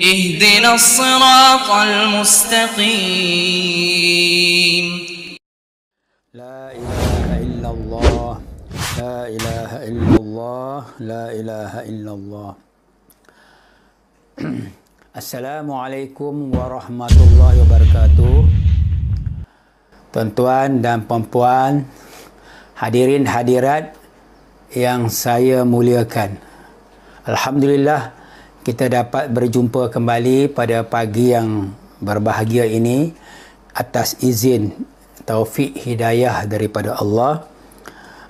اهدنا الصراط المستقيم لا إله إلا الله لا إله إلا الله لا إله إلا الله السلام عليكم ورحمة الله وبركاته Tuan-tuan dan puan-puan, hadirin hadirat yang saya muliakan. Alhamdulillah, kita dapat berjumpa kembali pada pagi yang berbahagia ini atas izin taufik hidayah daripada Allah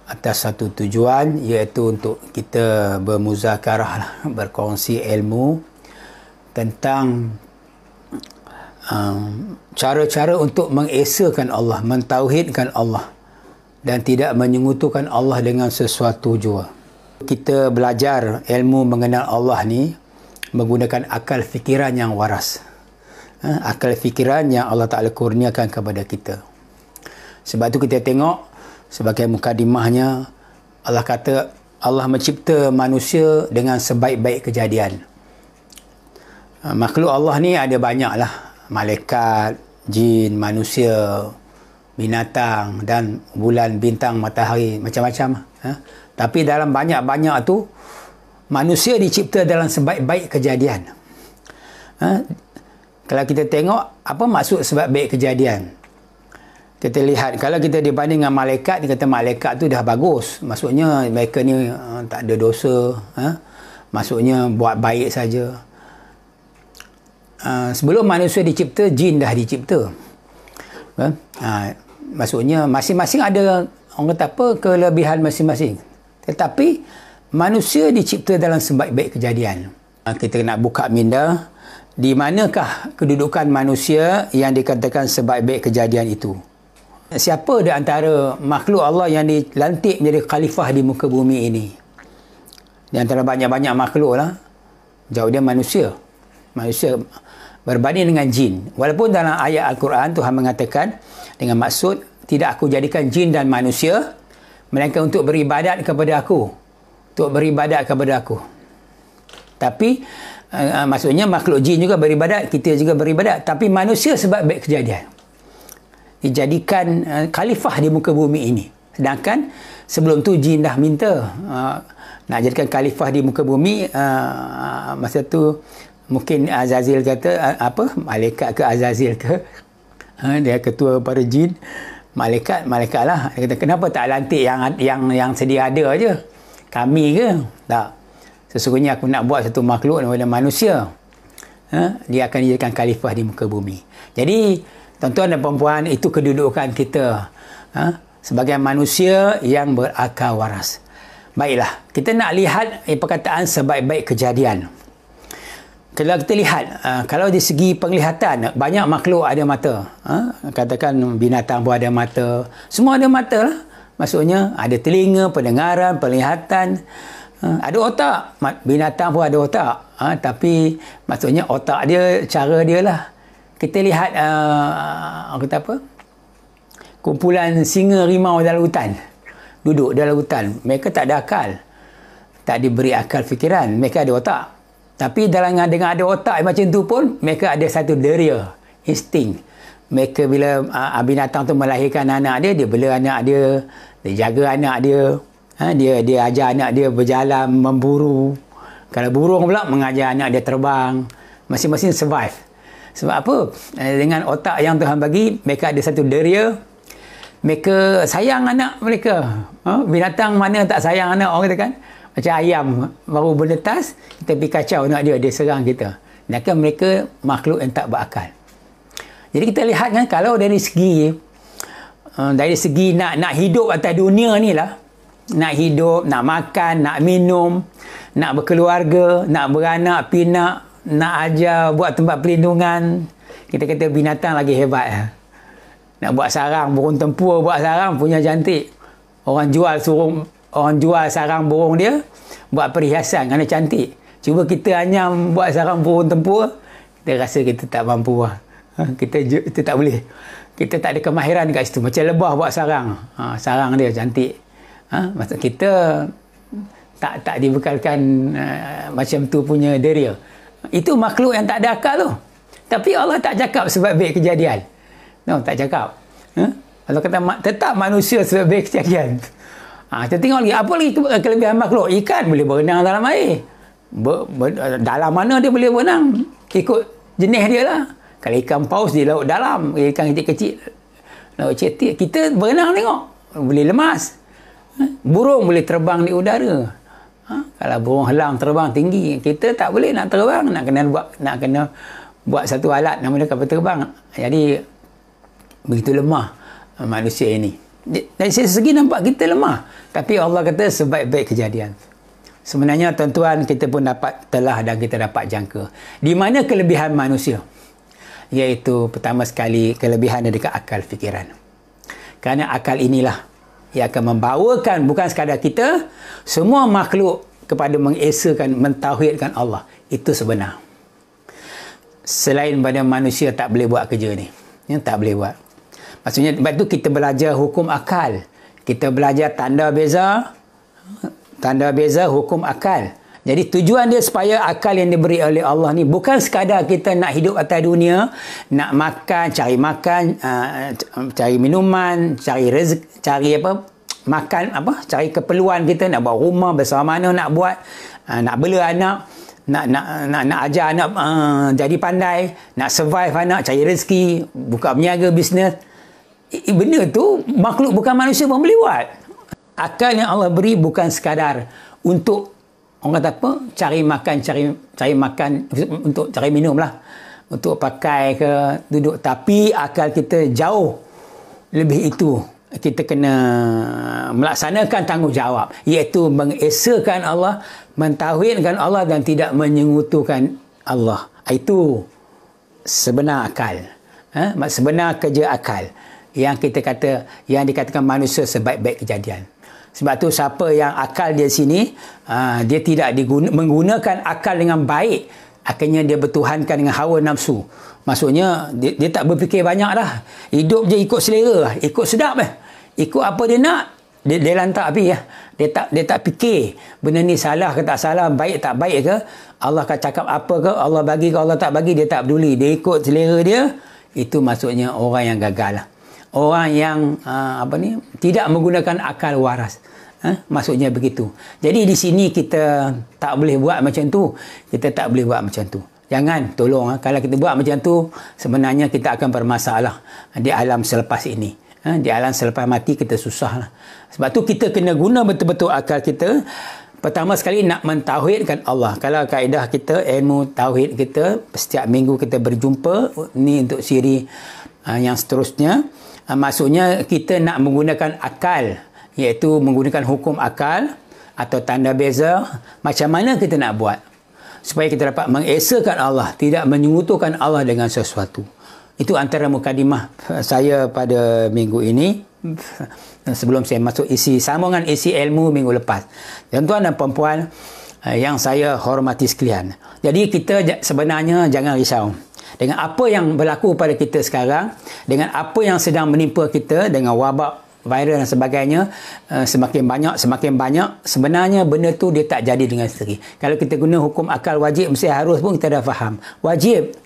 atas satu tujuan iaitu untuk kita bermuzakarah lah, berkongsi ilmu tentang um, cara-cara untuk mengesakan Allah, mentauhidkan Allah dan tidak menyengutukan Allah dengan sesuatu jua. Kita belajar ilmu mengenal Allah ni menggunakan akal fikiran yang waras. Ha, akal fikiran yang Allah Ta'ala kurniakan kepada kita. Sebab tu kita tengok sebagai mukadimahnya Allah kata Allah mencipta manusia dengan sebaik-baik kejadian. Ha, makhluk Allah ni ada banyak lah. Malaikat, jin, manusia, binatang dan bulan, bintang, matahari, macam-macam. Ha? Tapi dalam banyak-banyak tu, manusia dicipta dalam sebaik-baik kejadian. Ha? Kalau kita tengok apa maksud sebab baik kejadian. Kita lihat kalau kita dibanding dengan malaikat dia kata malaikat tu dah bagus. Maksudnya mereka ni uh, tak ada dosa, ha? Maksudnya buat baik saja. Uh, sebelum manusia dicipta jin dah dicipta. Ha? Uh, maksudnya masing-masing ada orang kata apa kelebihan masing-masing. Tetapi manusia dicipta dalam sebaik-baik kejadian. Ah, kita nak buka minda, di manakah kedudukan manusia yang dikatakan sebaik-baik kejadian itu? Siapa di antara makhluk Allah yang dilantik menjadi khalifah di muka bumi ini? Di antara banyak-banyak makhluk lah, jauh dia manusia. Manusia berbanding dengan jin. Walaupun dalam ayat Al-Quran Tuhan mengatakan dengan maksud tidak aku jadikan jin dan manusia melainkan untuk beribadat kepada aku untuk beribadat kepada aku. Tapi uh, maksudnya makhluk jin juga beribadat, kita juga beribadat, tapi manusia sebab baik kejadian dijadikan uh, khalifah di muka bumi ini. Sedangkan sebelum tu jin dah minta uh, nak jadikan khalifah di muka bumi uh, masa tu mungkin Azazil kata uh, apa malaikat ke Azazil ke uh, dia ketua para jin malaikat malaikatlah dia kata kenapa tak lantik yang yang yang sedia ada aje kami ke? Tak. Sesungguhnya aku nak buat satu makhluk daripada manusia. Ha? Dia akan dijadikan khalifah di muka bumi. Jadi, tuan-tuan dan perempuan, itu kedudukan kita. Ha? Sebagai manusia yang berakal waras. Baiklah, kita nak lihat eh, perkataan sebaik-baik kejadian. Kalau kita lihat, ha, kalau di segi penglihatan, banyak makhluk ada mata. Ha? Katakan binatang pun ada mata. Semua ada mata lah maksudnya ada telinga, pendengaran, penglihatan, ha, ada otak. Binatang pun ada otak. Ha, tapi maksudnya otak dia cara dia lah. Kita lihat uh, kata apa? Kumpulan singa rimau dalam hutan. Duduk dalam hutan. Mereka tak ada akal. Tak diberi akal fikiran. Mereka ada otak. Tapi dalam dengan ada otak macam tu pun mereka ada satu deria, insting mereka bila uh, ah, binatang tu melahirkan anak dia dia bela anak dia dia jaga anak dia ha, dia dia ajar anak dia berjalan memburu kalau burung pula mengajar anak dia terbang masing-masing survive sebab apa eh, dengan otak yang Tuhan bagi mereka ada satu deria mereka sayang anak mereka ha? binatang mana tak sayang anak orang kata kan macam ayam baru bernetas kita pergi kacau anak dia dia serang kita dan mereka makhluk yang tak berakal jadi kita lihat kan kalau dari segi uh, dari segi nak nak hidup atas dunia ni lah nak hidup, nak makan, nak minum, nak berkeluarga, nak beranak, pinak, nak ajar buat tempat perlindungan. Kita kata binatang lagi hebat. ya Nak buat sarang, burung tempua buat sarang punya cantik. Orang jual suruh orang jual sarang burung dia buat perhiasan kan cantik. Cuba kita hanya buat sarang burung tempua, kita rasa kita tak mampu lah. Ha, kita, kita tak boleh. Kita tak ada kemahiran kat situ. Macam lebah buat sarang. Ha, sarang dia cantik. Ha, maksud kita tak tak dibekalkan uh, macam tu punya deria. Itu makhluk yang tak ada akal tu. Tapi Allah tak cakap sebab baik kejadian. No, tak cakap. Ha? Allah kata tetap manusia sebab baik kejadian. Ha, kita tengok lagi. Apa lagi kelebihan makhluk? Ikan boleh berenang dalam air. Ber, ber, dalam mana dia boleh berenang? Ikut jenis dia lah. Kalau ikan paus di laut dalam, eh, ikan kecil-kecil laut cetik, kita berenang tengok. Boleh lemas. Eh, burung boleh terbang di udara. Ha? Kalau burung helang terbang tinggi, kita tak boleh nak terbang, nak kena buat nak kena buat satu alat namanya kapal terbang. Jadi begitu lemah eh, manusia ini. Dan dari segi nampak kita lemah. Tapi Allah kata sebaik-baik kejadian. Sebenarnya tuan-tuan kita pun dapat telah dan kita dapat jangka. Di mana kelebihan manusia? iaitu pertama sekali kelebihan dia dekat akal fikiran. Kerana akal inilah yang akan membawakan bukan sekadar kita, semua makhluk kepada mengesakan, mentauhidkan Allah. Itu sebenar. Selain pada manusia tak boleh buat kerja ni. Yang tak boleh buat. Maksudnya, sebab itu kita belajar hukum akal. Kita belajar tanda beza, tanda beza hukum akal. Jadi tujuan dia supaya akal yang diberi oleh Allah ni bukan sekadar kita nak hidup atas dunia, nak makan, cari makan, uh, cari minuman, cari rezeki, cari apa? Makan apa? Cari keperluan kita nak buat rumah, besar mana nak buat, uh, nak bela anak, nak nak nak, nak ajar anak uh, jadi pandai, nak survive anak, cari rezeki, buka berniaga bisnes. I, benda tu makhluk bukan manusia pun boleh buat. Akal yang Allah beri bukan sekadar untuk orang kata apa cari makan cari cari makan untuk cari minum lah untuk pakai ke duduk tapi akal kita jauh lebih itu kita kena melaksanakan tanggungjawab iaitu mengesakan Allah mentauhidkan Allah dan tidak menyengutukan Allah itu sebenar akal ha? sebenar kerja akal yang kita kata yang dikatakan manusia sebaik-baik kejadian sebab tu siapa yang akal dia sini, ah, dia tidak menggunakan akal dengan baik. Akhirnya dia bertuhankan dengan hawa nafsu. Maksudnya, dia, dia tak berfikir banyak dah. Hidup je ikut selera lah. Ikut sedap lah. Eh. Ikut apa dia nak, dia, dia lantak api lah. Dia tak, dia tak fikir benda ni salah ke tak salah, baik tak baik ke. Allah akan cakap apa ke, Allah bagi ke Allah tak bagi, dia tak peduli. Dia ikut selera dia, itu maksudnya orang yang gagal lah orang yang uh, apa ni tidak menggunakan akal waras eh? maksudnya begitu jadi di sini kita tak boleh buat macam tu kita tak boleh buat macam tu jangan tolong eh? kalau kita buat macam tu sebenarnya kita akan bermasalah di alam selepas ini eh? di alam selepas mati kita susah lah. sebab tu kita kena guna betul-betul akal kita Pertama sekali nak mentauhidkan Allah. Kalau kaedah kita, ilmu tauhid kita, setiap minggu kita berjumpa. Ini untuk siri uh, yang seterusnya. Ah, maksudnya kita nak menggunakan akal iaitu menggunakan hukum akal atau tanda beza macam mana kita nak buat supaya kita dapat mengesahkan Allah tidak menyungutkan Allah dengan sesuatu itu antara mukadimah eh, saya pada minggu ini eh, sebelum saya masuk isi sambungan isi ilmu minggu lepas tuan-tuan dan puan-puan eh, yang saya hormati sekalian jadi kita sebenarnya jangan risau dengan apa yang berlaku pada kita sekarang dengan apa yang sedang menimpa kita dengan wabak viral dan sebagainya eh, semakin banyak semakin banyak sebenarnya benda tu dia tak jadi dengan sendiri kalau kita guna hukum akal wajib mesti harus pun kita dah faham wajib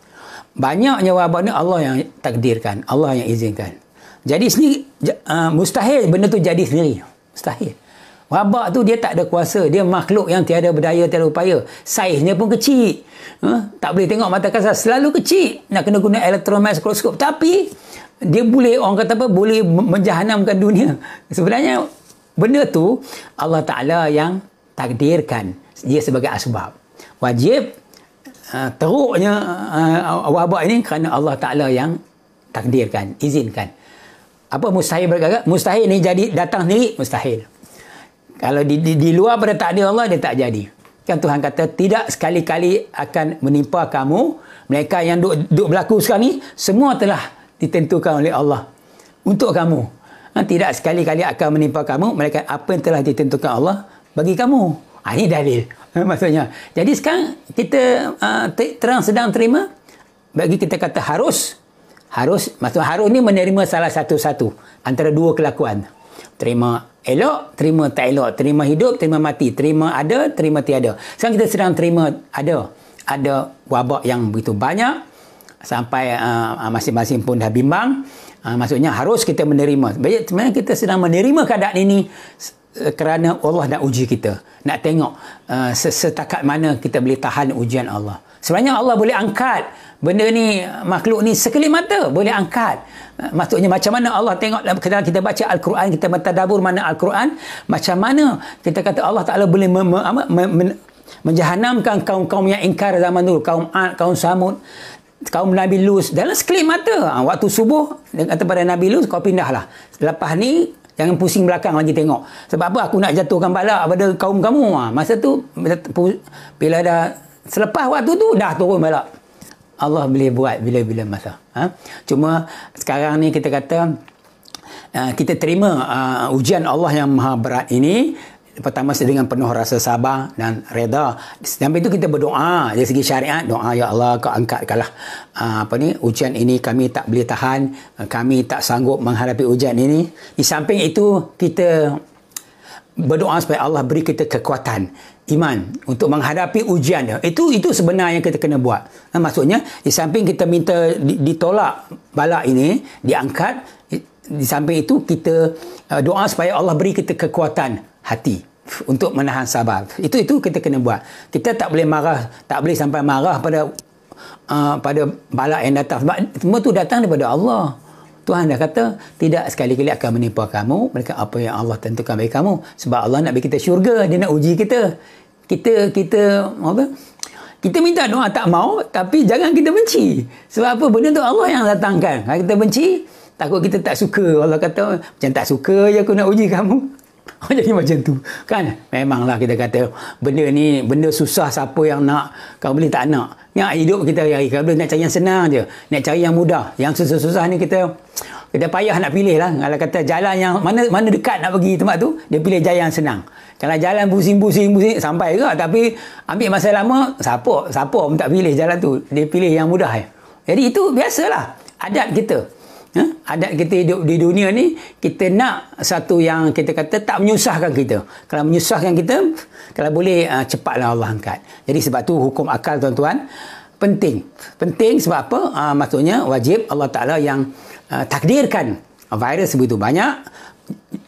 banyaknya wabak ni Allah yang takdirkan Allah yang izinkan jadi sendiri eh, mustahil benda tu jadi sendiri mustahil Wabak tu dia tak ada kuasa. Dia makhluk yang tiada berdaya, tiada upaya. Saiznya pun kecil. Huh? Tak boleh tengok mata kasar. Selalu kecil. Nak kena guna elektron mikroskop. Tapi, dia boleh, orang kata apa, boleh menjahanamkan dunia. Sebenarnya, benda tu Allah Ta'ala yang takdirkan dia sebagai asbab. Wajib, uh, teruknya uh, wabak ini kerana Allah Ta'ala yang takdirkan, izinkan. Apa mustahil berkata? Mustahil ni jadi datang ni Mustahil. Kalau di, di, di luar pada takdir Allah, dia tak jadi. Kan Tuhan kata, tidak sekali-kali akan menimpa kamu. Mereka yang duk, duk berlaku sekarang ni, semua telah ditentukan oleh Allah. Untuk kamu. Ha, tidak sekali-kali akan menimpa kamu. Mereka apa yang telah ditentukan Allah bagi kamu. Ha, ini dalil. Ha, maksudnya. Jadi sekarang, kita uh, terang sedang terima. Bagi kita kata harus. Harus. Maksudnya harus ni menerima salah satu-satu. Antara dua kelakuan. Terima Elok, terima tak elok. Terima hidup, terima mati. Terima ada, terima tiada. Sekarang kita sedang terima ada. Ada wabak yang begitu banyak. Sampai uh, uh masing-masing pun dah bimbang. Uh, maksudnya harus kita menerima. Sebenarnya kita sedang menerima keadaan ini eh, kerana Allah nak uji kita. Nak tengok uh, setakat mana kita boleh tahan ujian Allah. Sebenarnya Allah boleh angkat benda ni, makhluk ni sekelip mata. Boleh angkat maksudnya macam mana Allah tengok dalam kita baca al-Quran kita mentadabur mana al-Quran macam mana kita kata Allah Taala boleh mem- mem- mem- mem- menjahanamkan kaum-kaum yang ingkar zaman dulu kaum Ad kaum Samud kaum Nabi Lus dalam sekelip mata ha, waktu subuh dia kata pada Nabi Lus kau pindahlah lepas ni Jangan pusing belakang lagi tengok. Sebab apa aku nak jatuhkan balak pada kaum kamu. Ha, masa tu, bila dah selepas waktu tu, dah turun balak. Allah boleh buat bila-bila masa. Ha? Cuma sekarang ni kita kata uh, kita terima uh, ujian Allah yang maha berat ini pertama dengan penuh rasa sabar dan reda. Sampai itu kita berdoa dari segi syariat, doa ya Allah kau angkatkanlah uh, apa ni ujian ini kami tak boleh tahan, uh, kami tak sanggup menghadapi ujian ini. Di samping itu kita berdoa supaya Allah beri kita kekuatan iman untuk menghadapi ujian dia. Itu itu sebenarnya yang kita kena buat. Nah, ha, maksudnya di samping kita minta ditolak bala ini diangkat di samping itu kita uh, doa supaya Allah beri kita kekuatan hati untuk menahan sabar. Itu itu kita kena buat. Kita tak boleh marah, tak boleh sampai marah pada uh, pada bala yang datang sebab semua tu datang daripada Allah. Tuhan dah kata, tidak sekali-kali akan menipu kamu mereka apa yang Allah tentukan bagi kamu. Sebab Allah nak bagi kita syurga, dia nak uji kita. Kita, kita, apa? Kita minta doa tak mau, tapi jangan kita benci. Sebab apa? Benda tu Allah yang datangkan. Kalau kita benci, takut kita tak suka. Allah kata, macam tak suka je aku nak uji kamu. Oh jadi macam tu. Kan? Memanglah kita kata benda ni benda susah siapa yang nak kau boleh tak nak. Nak hidup kita hari kau boleh nak cari yang senang je. Nak cari yang mudah. Yang susah-susah ni kita kita payah nak pilih lah. Kalau kata jalan yang mana mana dekat nak pergi tempat tu, dia pilih jalan yang senang. Kalau jalan pusing-pusing pusing sampai ke tapi ambil masa lama siapa siapa pun tak pilih jalan tu. Dia pilih yang mudah. Eh. Jadi itu biasalah adat kita. Ha? Adat kita hidup di dunia ni, kita nak satu yang kita kata tak menyusahkan kita. Kalau menyusahkan kita, kalau boleh uh, cepatlah Allah angkat. Jadi sebab tu hukum akal tuan-tuan penting. Penting sebab apa? Uh, maksudnya wajib Allah Ta'ala yang uh, takdirkan virus begitu banyak.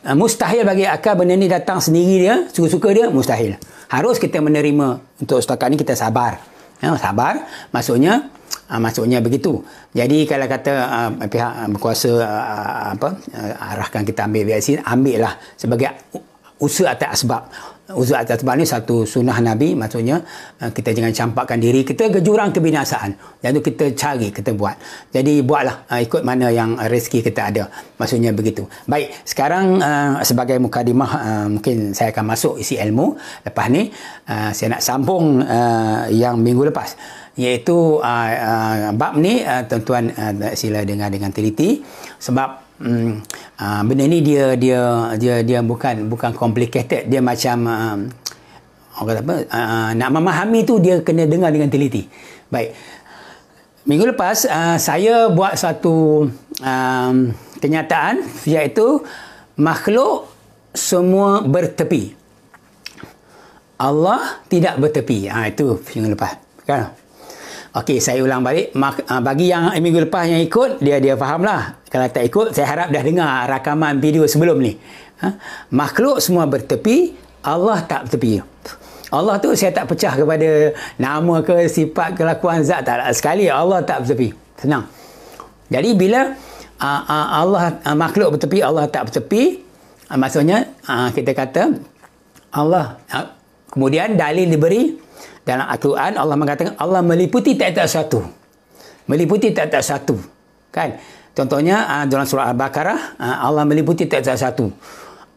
Uh, mustahil bagi akal benda ni datang sendiri dia, suka-suka dia, mustahil. Harus kita menerima untuk setakat ni kita sabar. Ya, sabar, maksudnya... Ha, maksudnya begitu. Jadi kalau kata uh, pihak ah, berkuasa uh, apa uh, arahkan kita ambil vaksin, ambil lah sebagai usul atau asbab. Usul atau asbab ni satu sunnah Nabi, maksudnya uh, kita jangan campakkan diri kita ke kebinasaan. Jadi kita cari, kita buat. Jadi buatlah uh, ikut mana yang rezeki kita ada. Maksudnya begitu. Baik, sekarang uh, sebagai mukadimah uh, mungkin saya akan masuk isi ilmu lepas ni uh, saya nak sambung uh, yang minggu lepas iaitu uh, uh, bab ni uh, tuan-tuan uh, sila dengar dengan teliti sebab um, uh, benda ni dia dia dia dia bukan bukan complicated dia macam uh, orang apa uh, nak memahami tu dia kena dengar dengan teliti baik minggu lepas uh, saya buat satu um, kenyataan iaitu makhluk semua bertepi Allah tidak bertepi ha itu minggu lepas kan Okey, saya ulang balik. Ah, bagi yang minggu lepas yang ikut, dia dia fahamlah. Kalau tak ikut, saya harap dah dengar rakaman video sebelum ni. Ha? Makhluk semua bertepi, Allah tak bertepi. Allah tu saya tak pecah kepada nama ke sifat kelakuan zat tak ada sekali Allah tak bertepi. Senang. Jadi bila uh, Allah uh, makhluk bertepi, Allah tak bertepi, uh, maksudnya uh, kita kata Allah uh, kemudian dalil diberi dalam Al-Quran Allah mengatakan Allah meliputi tak tak satu. Meliputi tak tak satu. Kan? Contohnya uh, dalam surah Al-Baqarah uh, Allah meliputi tak tak satu.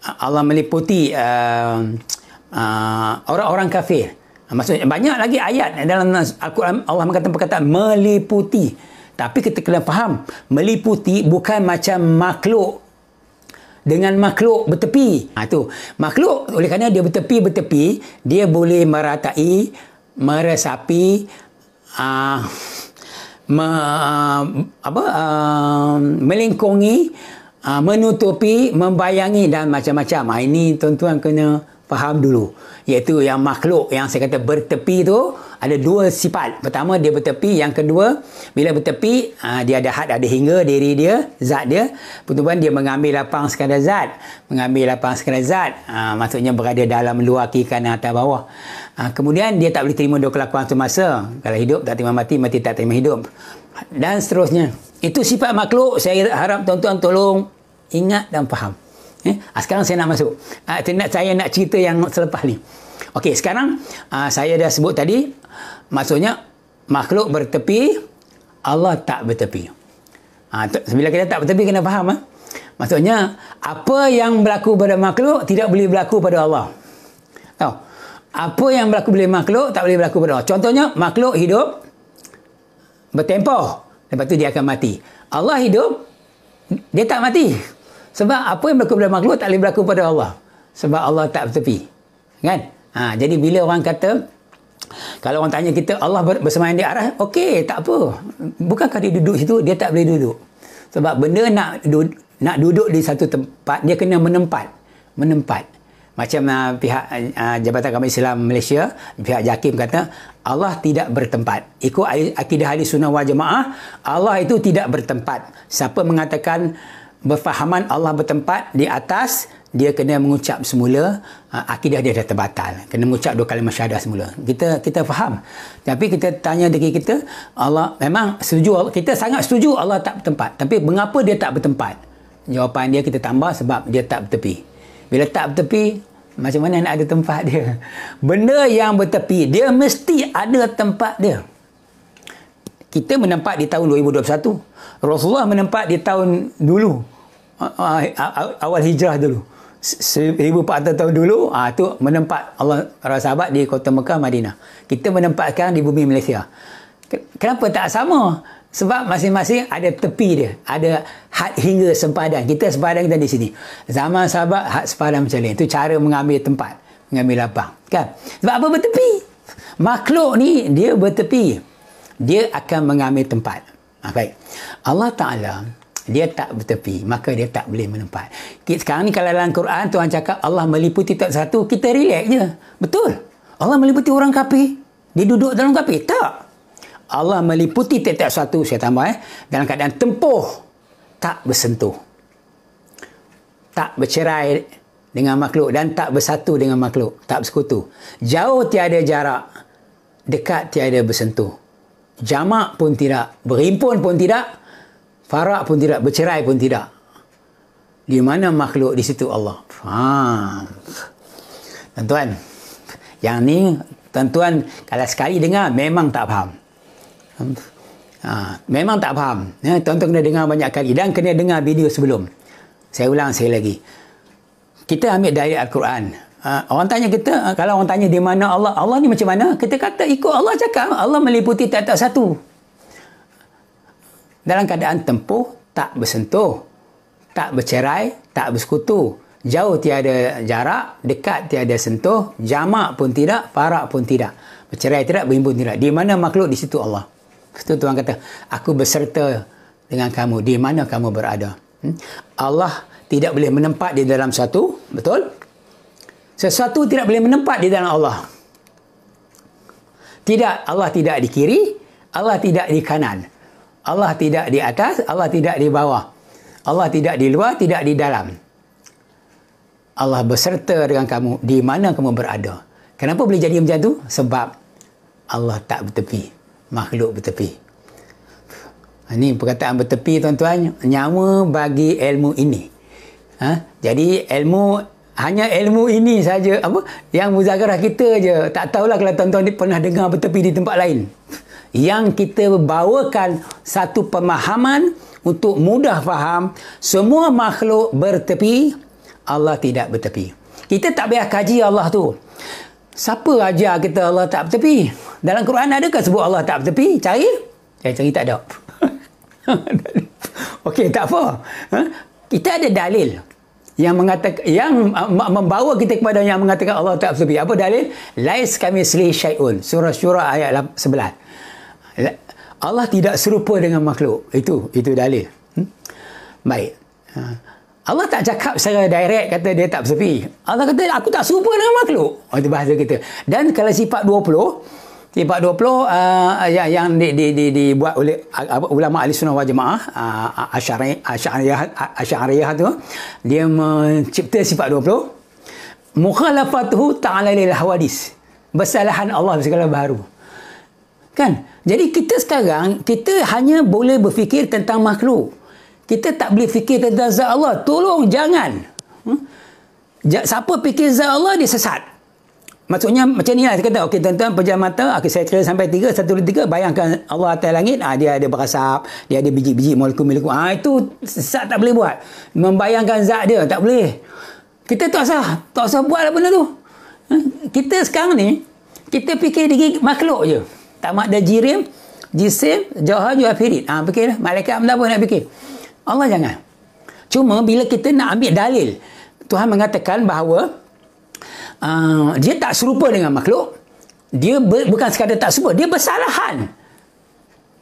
Uh, Allah meliputi uh, uh, orang-orang kafir. Maksudnya banyak lagi ayat dalam Al-Quran Allah mengatakan perkataan meliputi. Tapi kita kena faham meliputi bukan macam makhluk dengan makhluk bertepi. Ha, tu. Makhluk oleh kerana dia bertepi-bertepi, dia boleh meratai meresapi uh, ah, me, uh, apa uh, melingkungi uh, menutupi membayangi dan macam-macam ini tuan-tuan kena faham dulu iaitu yang makhluk yang saya kata bertepi tu ada dua sifat. Pertama dia bertepi, yang kedua bila bertepi ha, dia ada had ada hingga diri dia, zat dia. Pertubuhan dia mengambil lapang sekadar zat, mengambil lapang sekadar zat. Ha, maksudnya berada dalam luar kiri kanan atas bawah. Ha, kemudian dia tak boleh terima dua kelakuan semasa. Kalau hidup tak terima mati, mati tak terima hidup. Dan seterusnya. Itu sifat makhluk. Saya harap tuan-tuan tolong ingat dan faham. Eh, sekarang saya nak masuk. Ha, saya nak cerita yang selepas ni. Okey, sekarang uh, saya dah sebut tadi Maksudnya, makhluk bertepi, Allah tak bertepi. Ha, tu, kita tak bertepi, kena faham. Ha? Maksudnya, apa yang berlaku pada makhluk, tidak boleh berlaku pada Allah. Tahu? Apa yang berlaku pada makhluk, tak boleh berlaku pada Allah. Contohnya, makhluk hidup bertempoh. Lepas tu dia akan mati. Allah hidup, dia tak mati. Sebab apa yang berlaku pada makhluk, tak boleh berlaku pada Allah. Sebab Allah tak bertepi. Kan? Ha, jadi bila orang kata, kalau orang tanya kita, Allah bersemayam di arah, okey, tak apa. Bukankah dia duduk situ, dia tak boleh duduk. Sebab benda nak duduk, nak duduk di satu tempat, dia kena menempat. Menempat. Macam uh, pihak uh, Jabatan Agama Islam Malaysia, pihak Jakim kata, Allah tidak bertempat. Ikut akidah ahli sunnah wal jemaah, Allah itu tidak bertempat. Siapa mengatakan berfahaman Allah bertempat di atas, dia kena mengucap semula uh, akidah dia dah terbatal kena mengucap dua kalimah syahadah semula kita kita faham tapi kita tanya diri kita Allah memang setuju kita sangat setuju Allah tak bertempat tapi mengapa dia tak bertempat jawapan dia kita tambah sebab dia tak bertepi bila tak bertepi macam mana nak ada tempat dia benda yang bertepi dia mesti ada tempat dia kita menempat di tahun 2021 Rasulullah menempat di tahun dulu awal hijrah dulu 1400 tahun dulu ah tu menempat Allah para sahabat di kota Mekah Madinah. Kita menempatkan di bumi Malaysia. Kenapa tak sama? Sebab masing-masing ada tepi dia. Ada had hingga sempadan. Kita sempadan kita di sini. Zaman sahabat had sempadan macam ni. Itu cara mengambil tempat. Mengambil lapang. Kan? Sebab apa bertepi? Makhluk ni dia bertepi. Dia akan mengambil tempat. Ha, baik. Allah Ta'ala dia tak bertepi maka dia tak boleh menempat sekarang ni kalau dalam Quran Tuhan cakap Allah meliputi tak satu kita relax je betul Allah meliputi orang kapi dia duduk dalam kapi tak Allah meliputi tiap-tiap satu saya tambah eh dalam keadaan tempuh tak bersentuh tak bercerai dengan makhluk dan tak bersatu dengan makhluk tak bersekutu jauh tiada jarak dekat tiada bersentuh jamak pun tidak berhimpun pun tidak Farak pun tidak, bercerai pun tidak. Di mana makhluk di situ Allah. Faham. Tuan-tuan, yang ni tuan-tuan kalau sekali dengar memang tak faham. Ha, memang tak faham. Ya, tuan-tuan kena dengar banyak kali dan kena dengar video sebelum. Saya ulang sekali lagi. Kita ambil dari Al-Quran. Ha, orang tanya kita, ha, kalau orang tanya di mana Allah, Allah ni macam mana? Kita kata ikut Allah cakap, Allah meliputi tak tak satu dalam keadaan tempuh tak bersentuh tak bercerai tak bersekutu jauh tiada jarak dekat tiada sentuh jamak pun tidak farak pun tidak bercerai tidak berimbun tidak di mana makhluk di situ Allah itu Tuhan kata aku berserta dengan kamu di mana kamu berada hmm? Allah tidak boleh menempat di dalam satu betul sesuatu tidak boleh menempat di dalam Allah tidak Allah tidak di kiri Allah tidak di kanan Allah tidak di atas, Allah tidak di bawah. Allah tidak di luar, tidak di dalam. Allah berserta dengan kamu di mana kamu berada. Kenapa boleh jadi macam tu? Sebab Allah tak bertepi. Makhluk bertepi. Ini ha, perkataan bertepi tuan-tuan. Nyawa bagi ilmu ini. Ha? Jadi ilmu hanya ilmu ini saja apa yang muzakarah kita je. Tak tahulah kalau tuan-tuan pernah dengar bertepi di tempat lain yang kita bawakan satu pemahaman untuk mudah faham semua makhluk bertepi Allah tidak bertepi kita tak payah kaji Allah tu siapa ajar kita Allah tak bertepi dalam Quran ada adakah sebut Allah tak bertepi cari eh, cari tak ada Okey, tak apa. Ha? Kita ada dalil yang mengatakan yang uh, membawa kita kepada yang mengatakan Allah tak bersepi. Apa dalil? Lais kami sli syai'un. Surah Syura ayat Eh, Allah tidak serupa dengan makhluk. Itu itu dalil. Hmm? Baik. Ha. Allah tak cakap secara direct kata dia tak bersepi. Allah kata aku tak serupa dengan makhluk. Oh, itu bahasa kita. Dan kalau sifat 20, sifat 20 uh, yang, yang di, di, di, dibuat oleh uh, ulama ahli sunnah wal jemaah uh, ah, ah, asyariah, tu dia mencipta sifat 20 mukhalafatuhu ta'ala lil hawadis bersalahan Allah segala baru Kan? Jadi kita sekarang, kita hanya boleh berfikir tentang makhluk. Kita tak boleh fikir tentang zat Allah. Tolong, jangan. Hmm? Siapa fikir zat Allah, dia sesat. Maksudnya macam ni lah. Saya kata, okey tuan-tuan, pejam mata. Okey, saya kira sampai tiga. Satu, dua, tiga. Bayangkan Allah atas langit. Ah, dia ada berasap. Dia ada biji-biji. Molekul, molekul. Ah, itu sesat tak boleh buat. Membayangkan zat dia. Tak boleh. Kita tak usah. Tak usah buat lah benda tu. Hmm? Kita sekarang ni, kita fikir diri makhluk je. Tak mak ada jirim, jisim, jauh juga firid. Ha, fikir lah. Malaikat benda pun nak fikir. Allah jangan. Cuma bila kita nak ambil dalil, Tuhan mengatakan bahawa uh, dia tak serupa dengan makhluk. Dia ber, bukan sekadar tak serupa. Dia bersalahan.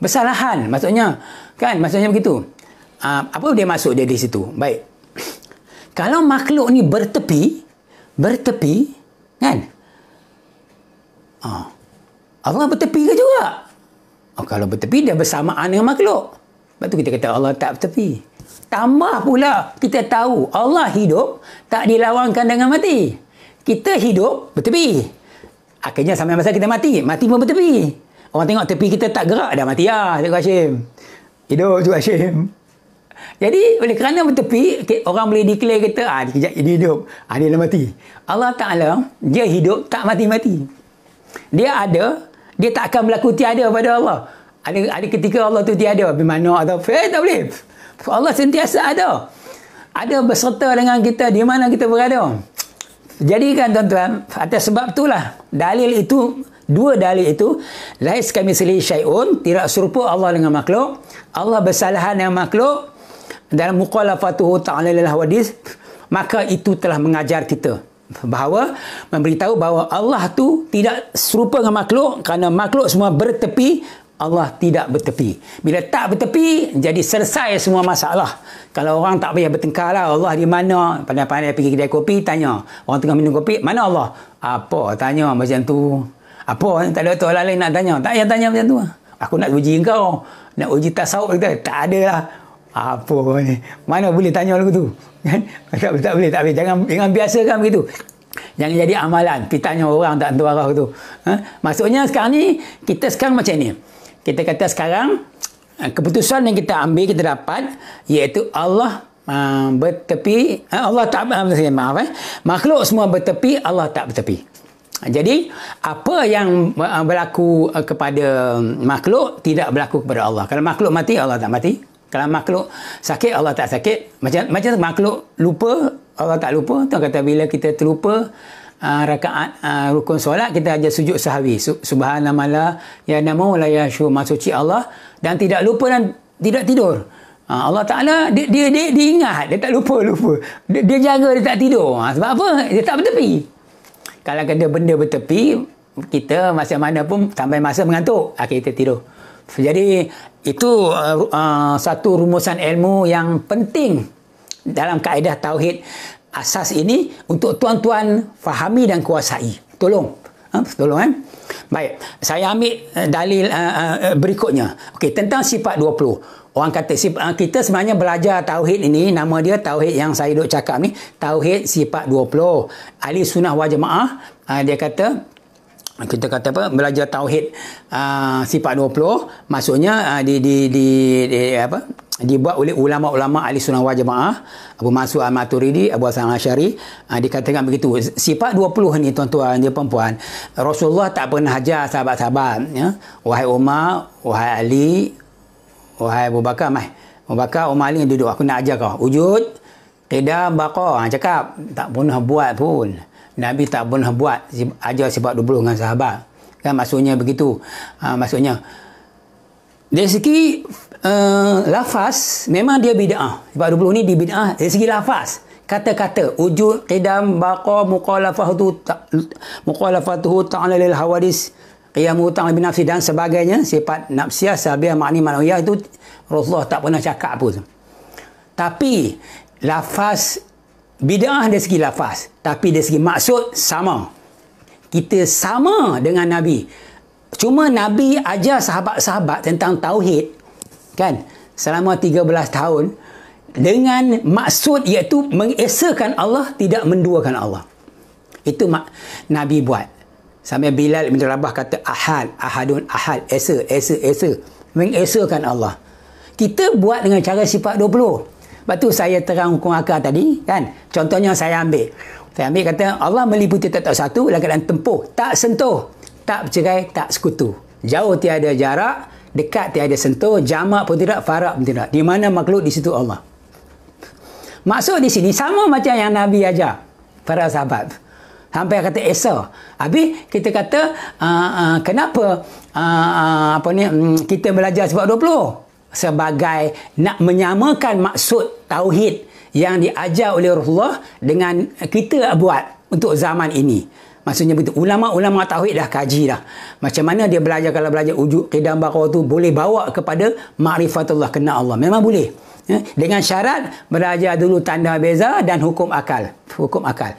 Bersalahan. Maksudnya, kan? Maksudnya begitu. Uh, ah, apa dia masuk dia di situ? Baik. Kalau makhluk ni bertepi, bertepi, kan? Uh, Allah bertepi ke juga? Oh, kalau bertepi, dia bersamaan dengan makhluk. Sebab tu kita kata Allah tak bertepi. Tambah pula kita tahu Allah hidup tak dilawangkan dengan mati. Kita hidup bertepi. Akhirnya sampai masa kita mati, mati pun bertepi. Orang tengok tepi kita tak gerak, dah mati lah. Tengok Hashim. Hidup tu Hashim. Jadi oleh kerana bertepi, orang boleh declare kita, ah, dia hidup, ah, dia dah mati. Allah Ta'ala, dia hidup tak mati-mati. Dia ada dia tak akan berlaku tiada pada Allah. Ada ada ketika Allah tu tiada, bagaimana atau eh, tak boleh. Allah sentiasa ada. Ada berserta dengan kita di mana kita berada. Jadi kan tuan-tuan, atas sebab itulah dalil itu dua dalil itu lais kami selih syai'un tidak serupa Allah dengan makhluk Allah bersalahan dengan makhluk dalam muqalafatuhu ta'ala lil hadis maka itu telah mengajar kita bahawa memberitahu bahawa Allah tu tidak serupa dengan makhluk kerana makhluk semua bertepi Allah tidak bertepi. Bila tak bertepi, jadi selesai semua masalah. Kalau orang tak payah bertengkar lah, Allah di mana? Pandai-pandai pergi kedai kopi, tanya. Orang tengah minum kopi, mana Allah? Apa? Tanya macam tu. Apa? Tak ada tu lain nak tanya. Tak payah tanya macam tu. Aku nak uji engkau. Nak uji tasawuf kita. Tak ada lah apa kau ni mana boleh tanya lagu tu kan tak, tak boleh tak boleh jangan jangan kan begitu yang jadi amalan kita tanya orang tak tentu arah tu ha? maksudnya sekarang ni kita sekarang macam ni kita kata sekarang eh, keputusan yang kita ambil kita dapat iaitu Allah Uh, bertepi eh, Allah tak maaf eh makhluk semua bertepi Allah tak bertepi jadi apa yang berlaku kepada makhluk tidak berlaku kepada Allah kalau makhluk mati Allah tak mati kalau makhluk sakit, Allah tak sakit. Macam macam makhluk lupa, Allah tak lupa. Tuan kata bila kita terlupa uh, rakaat uh, rukun solat, kita aja sujud sahwi. Subhanallah, ya namu la ya masuci Allah. Dan tidak lupa dan tidak tidur. Ah, Allah Ta'ala dia, dia, dia, dia ingat dia tak lupa-lupa dia, dia jaga dia tak tidur sebab apa dia tak bertepi kalau ada benda bertepi kita masa mana pun sampai masa mengantuk akhirnya kita tidur jadi itu uh, uh, satu rumusan ilmu yang penting dalam kaedah tauhid asas ini untuk tuan-tuan fahami dan kuasai. Tolong. Huh? Ha, tolong eh. Baik, saya ambil uh, dalil uh, uh, uh berikutnya. Okey, tentang sifat 20. Orang kata sifat, uh, kita sebenarnya belajar tauhid ini nama dia tauhid yang saya duk cakap ni, tauhid sifat 20. Ahli sunnah wal jemaah uh, dia kata kita kata apa belajar tauhid uh, sifat 20 maksudnya uh, ah, di, di, di di di apa dibuat oleh ulama-ulama ahli sunnah wal jamaah Abu Mansur Al-Maturidi Abu Hasan Al-Asy'ari uh, dikatakan begitu sifat 20 ni tuan-tuan dia perempuan Rasulullah tak pernah hajar sahabat-sahabat ya wahai Umar wahai Ali wahai Abu Bakar mai Abu Bakar Umar Ali duduk aku nak ajar kau wujud qida baqa cakap tak pernah buat pun Nabi tak pernah buat ajar sebab 20 dengan sahabat. Kan maksudnya begitu. Ha, maksudnya dari segi uh, lafaz memang dia bid'ah. Sebab 20 ni dia bid'ah dari segi lafaz. Kata-kata wujud qidam baqa muqalafatu muqalafatuhu ta'ala lil hawadis qiyam utang bin nafsi dan sebagainya sifat nafsiah sabiah makni manawiyah itu Rasulullah tak pernah cakap apa Tapi lafaz Bida'ah dari segi lafaz. Tapi dari segi maksud, sama. Kita sama dengan Nabi. Cuma Nabi ajar sahabat-sahabat tentang Tauhid. Kan? Selama 13 tahun. Dengan maksud iaitu mengesakan Allah, tidak menduakan Allah. Itu mak Nabi buat. Sampai Bilal bin Rabah kata ahad, ahadun, ahad, esa, esa, esa. Mengesakan Allah. Kita buat dengan cara sifat Lepas tu saya terang hukum akar tadi, kan? Contohnya saya ambil. Saya ambil kata Allah meliputi tetap satu dalam keadaan tempuh. Tak sentuh, tak bercerai, tak sekutu. Jauh tiada jarak, dekat tiada sentuh, jamak pun tidak, farak pun tidak. Di mana makhluk, di situ Allah. Maksud di sini sama macam yang Nabi ajar para sahabat. Sampai kata Esa. Habis kita kata, uh, uh, kenapa uh, uh, apa ni, um, kita belajar sebab sebagai nak menyamakan maksud tauhid yang diajar oleh Rasulullah dengan kita buat untuk zaman ini. Maksudnya betul. Ulama-ulama tauhid dah kaji dah. Macam mana dia belajar kalau belajar wujud qidam baqarah tu boleh bawa kepada makrifatullah kena Allah. Memang boleh. Ya? Dengan syarat belajar dulu tanda beza dan hukum akal. Hukum akal.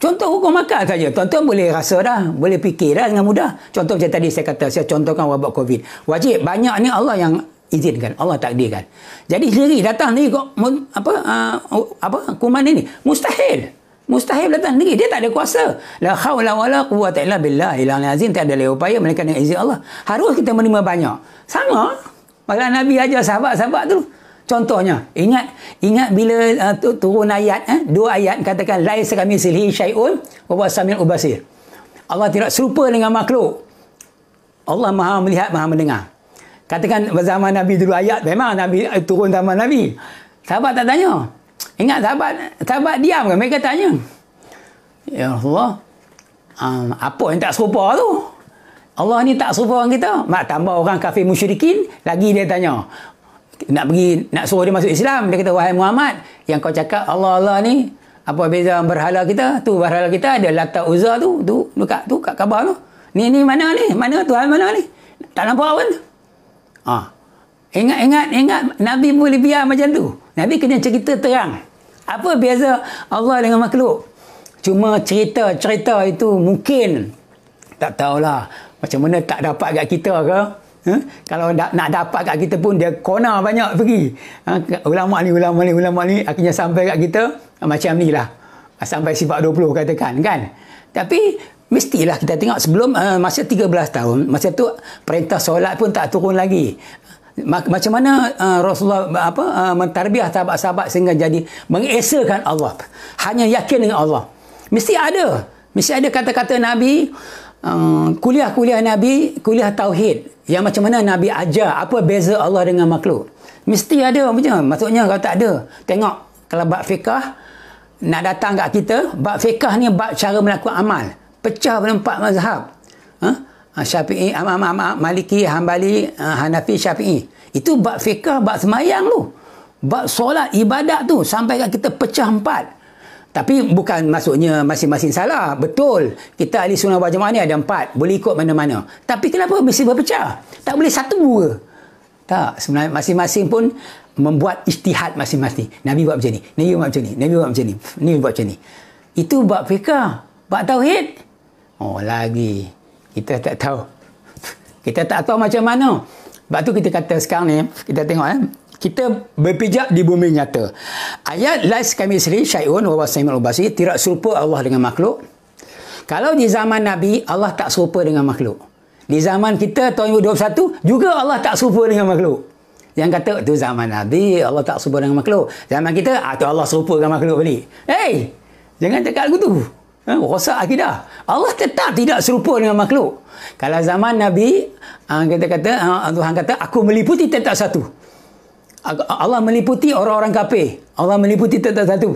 Contoh hukum akal saja. tuan boleh rasa dah, boleh fikir dah dengan mudah. Contoh macam tadi saya kata, saya contohkan wabak COVID. Wajib, banyak ni Allah yang izinkan Allah takdirkan jadi sendiri datang ni kok apa uh, apa kuman ini mustahil mustahil datang sendiri dia tak ada kuasa la haula wala quwwata illa billah ilal azim tiada lagi upaya mereka dengan izin Allah harus kita menerima banyak sama malah nabi ajar sahabat-sahabat tu Contohnya, ingat ingat bila uh, turun ayat, eh, dua ayat katakan laisa kami silhi syai'un wa huwa samil ubasir. Allah tidak serupa dengan makhluk. Allah Maha melihat, Maha mendengar. Katakan zaman Nabi dulu ayat memang Nabi eh, turun zaman Nabi. Sahabat tak tanya. Ingat sahabat sahabat diam kan mereka tanya. Ya Allah. Um, apa yang tak serupa tu? Allah ni tak serupa orang kita. Mak tambah orang kafir musyrikin lagi dia tanya. Nak pergi nak suruh dia masuk Islam dia kata wahai Muhammad yang kau cakap Allah Allah ni apa beza berhala kita? Tu berhala kita ada Lata Uzza tu, tu dekat tu kat Kaabah tu. Ni ni mana ni? Mana tu? Mana ni? Tak nampak pun. Tu. Ha. Ingat, ingat, ingat Nabi boleh biar macam tu. Nabi kena cerita terang. Apa biasa Allah dengan makhluk? Cuma cerita-cerita itu mungkin tak tahulah macam mana tak dapat kat kita ke. Ha? Kalau nak, nak dapat kat kita pun dia kona banyak pergi. Ha? Ulama ni, ulama ni, ulama ni akhirnya sampai kat kita ha, macam ni lah. Ha, sampai sifat 20 katakan kan. Tapi Mestilah kita tengok sebelum uh, masa 13 tahun, masa tu perintah solat pun tak turun lagi. Macam mana uh, Rasulullah apa uh, mentarbiah sahabat-sahabat sehingga jadi mengesakan Allah. Hanya yakin dengan Allah. Mesti ada. Mesti ada kata-kata Nabi, uh, kuliah-kuliah Nabi, kuliah Tauhid. Yang macam mana Nabi ajar, apa beza Allah dengan makhluk. Mesti ada macam mana Maksudnya kalau tak ada, tengok kalau bab fiqah nak datang kat kita, bab fiqah ni bab cara melakukan amal pecah berempat mazhab. Ha? ha Syafi'i, ah, Maliki, Hanbali, ah, Hanafi, Syafi'i. Itu bab fiqah, bab semayang tu. Bab solat, ibadat tu. Sampai kita pecah empat. Tapi bukan maksudnya masing-masing salah. Betul. Kita ahli sunnah wal mana ada empat. Boleh ikut mana-mana. Tapi kenapa mesti berpecah? Tak boleh satu dua. Tak. Sebenarnya masing-masing pun membuat istihad masing-masing. Nabi buat macam ni. Nabi buat macam ni. Nabi buat macam ni. Nabi buat macam ni. Itu bab fiqah. Bab Bab tauhid. Oh, lagi. Kita tak tahu. Kita tak tahu macam mana. Sebab tu kita kata sekarang ni, kita tengok eh. Kita berpijak di bumi nyata. Ayat last kami sendiri, Syai'un, al Ubasi, tidak serupa Allah dengan makhluk. Kalau di zaman Nabi, Allah tak serupa dengan makhluk. Di zaman kita, tahun 2021, juga Allah tak serupa dengan makhluk. Yang kata, tu zaman Nabi, Allah tak serupa dengan makhluk. Zaman kita, ah, tu Allah serupa dengan makhluk balik. Hei! Jangan cakap aku tu. Ha, rosak akidah. Allah tetap tidak serupa dengan makhluk. Kalau zaman Nabi, uh, ah, kita kata, uh, Tuhan kata, aku meliputi tetap satu. Allah meliputi orang-orang kafir. Allah meliputi tetap satu.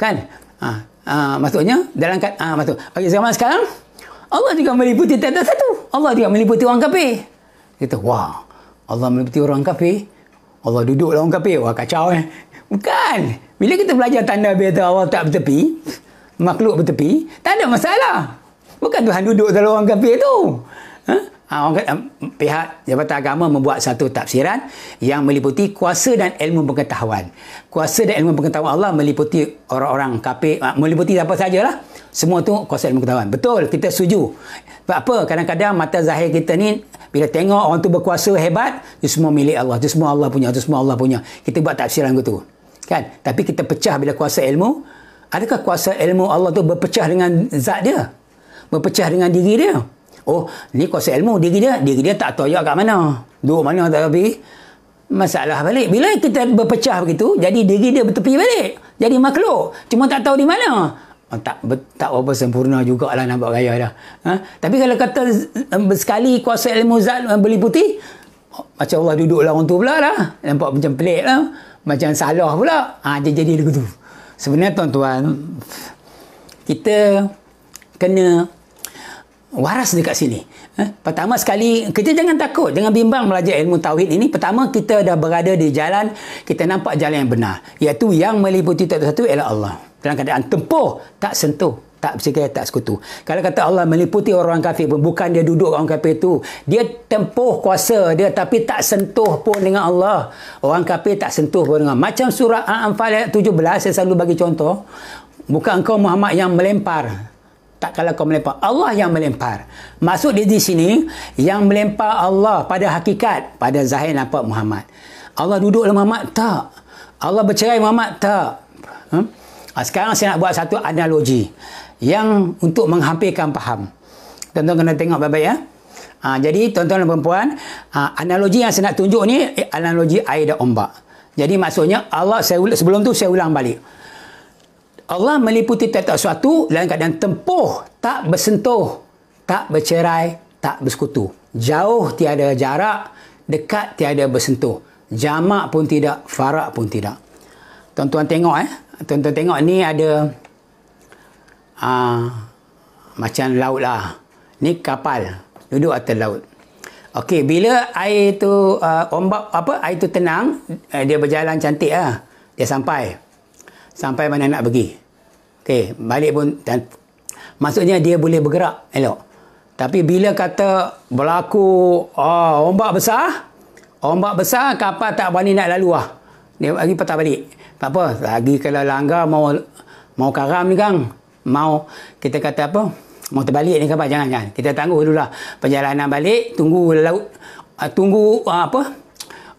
Kan? Ha, ha, maksudnya, dalam kat, ha, maksud, okay, zaman sekarang, Allah juga meliputi tetap satu. Allah juga meliputi orang kafir. Kita, wah, Allah meliputi orang kafir. Allah duduklah orang kafir. Wah, kacau eh. Bukan. Bila kita belajar tanda biasa Allah tak bertepi, makhluk bertepi, tak ada masalah. Bukan Tuhan duduk dalam orang kafir tu. Ha? Ha, kata, pihak Jabatan Agama membuat satu tafsiran yang meliputi kuasa dan ilmu pengetahuan. Kuasa dan ilmu pengetahuan Allah meliputi orang-orang kafir, ha, meliputi apa sajalah. Semua tu kuasa ilmu pengetahuan. Betul, kita setuju. Sebab apa? Kadang-kadang mata zahir kita ni bila tengok orang tu berkuasa hebat, itu semua milik Allah. Itu semua Allah punya. Itu semua Allah punya. Kita buat tafsiran begitu. Kan? Tapi kita pecah bila kuasa ilmu, Adakah kuasa ilmu Allah tu berpecah dengan zat dia? Berpecah dengan diri dia? Oh, ni kuasa ilmu diri dia. Diri dia tak tahu ya kat mana. Duduk mana tak tahu Masalah balik. Bila kita berpecah begitu, jadi diri dia bertepi balik. Jadi makhluk. Cuma tak tahu di mana. Oh, tak ber, tak apa sempurna juga jugalah nampak gaya dah. Ha? Tapi kalau kata sekali kuasa ilmu zat meliputi, oh, macam Allah duduklah orang tu pula lah. Nampak macam pelik lah. Macam salah pula. Ha, dia jadi begitu. Sebenarnya tuan-tuan, kita kena waras dekat sini. Eh, pertama sekali, kita jangan takut, jangan bimbang belajar ilmu tauhid ini. Pertama, kita dah berada di jalan, kita nampak jalan yang benar. Iaitu yang meliputi satu-satu ialah Allah. Dalam keadaan tempuh, tak sentuh tak bersikir, tak sekutu. Kalau kata Allah meliputi orang kafir pun, bukan dia duduk orang kafir tu. Dia tempuh kuasa dia tapi tak sentuh pun dengan Allah. Orang kafir tak sentuh pun dengan Macam surah Al-Anfal ayat 17, saya selalu bagi contoh. Bukan engkau Muhammad yang melempar. Tak kalau kau melempar. Allah yang melempar. Maksud dia di sini, yang melempar Allah pada hakikat, pada zahir nampak Muhammad. Allah duduk dengan Muhammad? Tak. Allah bercerai Muhammad? Tak. Hmm? Ah, sekarang saya nak buat satu analogi yang untuk menghampirkan faham. Tuan-tuan kena tengok baik-baik ya. Ha, jadi tuan-tuan dan perempuan, ha, ah, analogi yang saya nak tunjuk ni eh, analogi air dan ombak. Jadi maksudnya Allah saya sebelum tu saya ulang balik. Allah meliputi tetap suatu dalam keadaan tempuh, tak bersentuh, tak bercerai, tak bersekutu. Jauh tiada jarak, dekat tiada bersentuh. Jamak pun tidak, farak pun tidak. Tuan-tuan tengok eh. Tuan-tuan tengok ni ada uh, macam laut lah. Ni kapal duduk atas laut. Okey, bila air tu uh, ombak apa air tu tenang, uh, dia berjalan cantik lah. Dia sampai. Sampai mana nak pergi. Okey, balik pun dan, maksudnya dia boleh bergerak elok. Tapi bila kata berlaku uh, ombak besar, ombak besar kapal tak berani nak lalu lah. Dia lagi patah balik. Tak apa, lagi kalau langgar mau mau karam ni kang mau kita kata apa mau terbalik ni kan? jangan kan? kita tangguh dulu lah perjalanan balik tunggu laut uh, tunggu uh, apa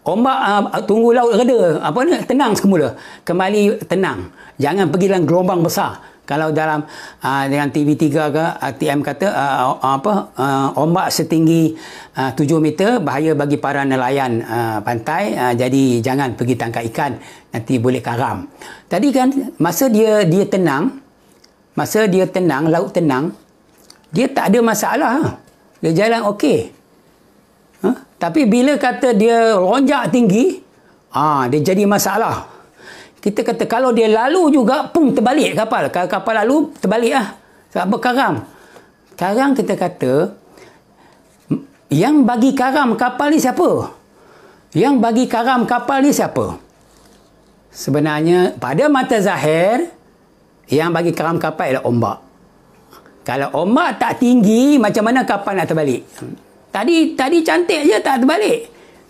ombak uh, tunggu laut reda apa ni tenang semula kembali tenang jangan pergi dalam gelombang besar kalau dalam uh, dengan TV3 ke TM kata uh, uh, apa uh, ombak setinggi uh, 7 meter bahaya bagi para nelayan uh, pantai uh, jadi jangan pergi tangkap ikan nanti boleh karam tadi kan masa dia dia tenang masa dia tenang, laut tenang, dia tak ada masalah. Ha. Dia jalan okey. Ha? Tapi bila kata dia lonjak tinggi, ah ha, dia jadi masalah. Kita kata kalau dia lalu juga, pun terbalik kapal. Kalau kapal lalu, terbalik lah. Sebab berkaram. Sekarang kita kata, yang bagi karam kapal ni siapa? Yang bagi karam kapal ni siapa? Sebenarnya pada mata zahir, yang bagi karam kapal ialah ombak. Kalau ombak tak tinggi, macam mana kapal nak terbalik? Tadi tadi cantik je tak terbalik.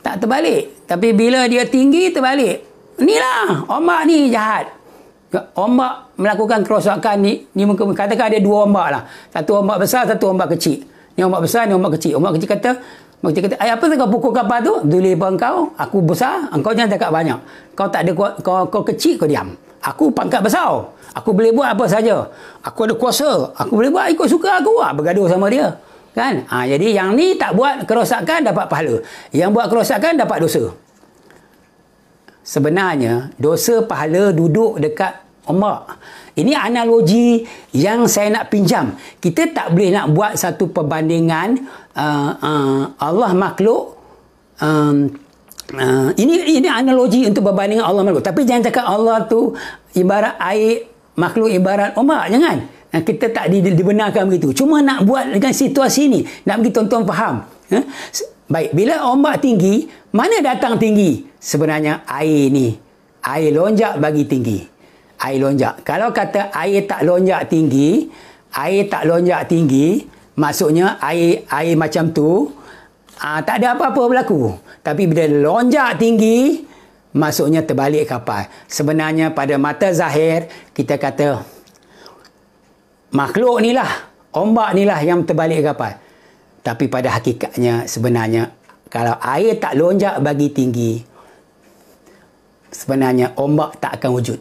Tak terbalik. Tapi bila dia tinggi, terbalik. Inilah, ombak ni jahat. Ombak melakukan kerosakan ni, ni mungkin katakan ada dua ombak lah. Satu ombak besar, satu ombak kecil. Ni ombak besar, ni ombak kecil. Ombak kecil kata, Maka dia kata, ayat apa kau pukul kapal tu? Dulu pun kau, aku besar, engkau jangan cakap banyak. Kau tak ada kuat, kau, kau kecil, kau diam. Aku pangkat besar. Aku boleh buat apa saja. Aku ada kuasa. Aku boleh buat ikut suka aku. Lah, bergaduh sama dia. Kan? Ha, jadi yang ni tak buat kerosakan dapat pahala. Yang buat kerosakan dapat dosa. Sebenarnya dosa pahala duduk dekat ombak. Ini analogi yang saya nak pinjam. Kita tak boleh nak buat satu perbandingan uh, Allah makhluk um, uh, ini ini analogi untuk berbanding Allah makhluk tapi jangan cakap Allah tu ibarat air makhluk ibarat ombak jangan kita tak di, dibenarkan begitu cuma nak buat dengan situasi ni nak bagi tuan-tuan faham eh? baik bila ombak tinggi mana datang tinggi sebenarnya air ni air lonjak bagi tinggi air lonjak kalau kata air tak lonjak tinggi air tak lonjak tinggi Maksudnya air air macam tu aa, ah, tak ada apa-apa berlaku. Tapi bila lonjak tinggi maksudnya terbalik kapal. Sebenarnya pada mata zahir kita kata makhluk ni lah ombak ni lah yang terbalik kapal. Tapi pada hakikatnya sebenarnya kalau air tak lonjak bagi tinggi sebenarnya ombak tak akan wujud.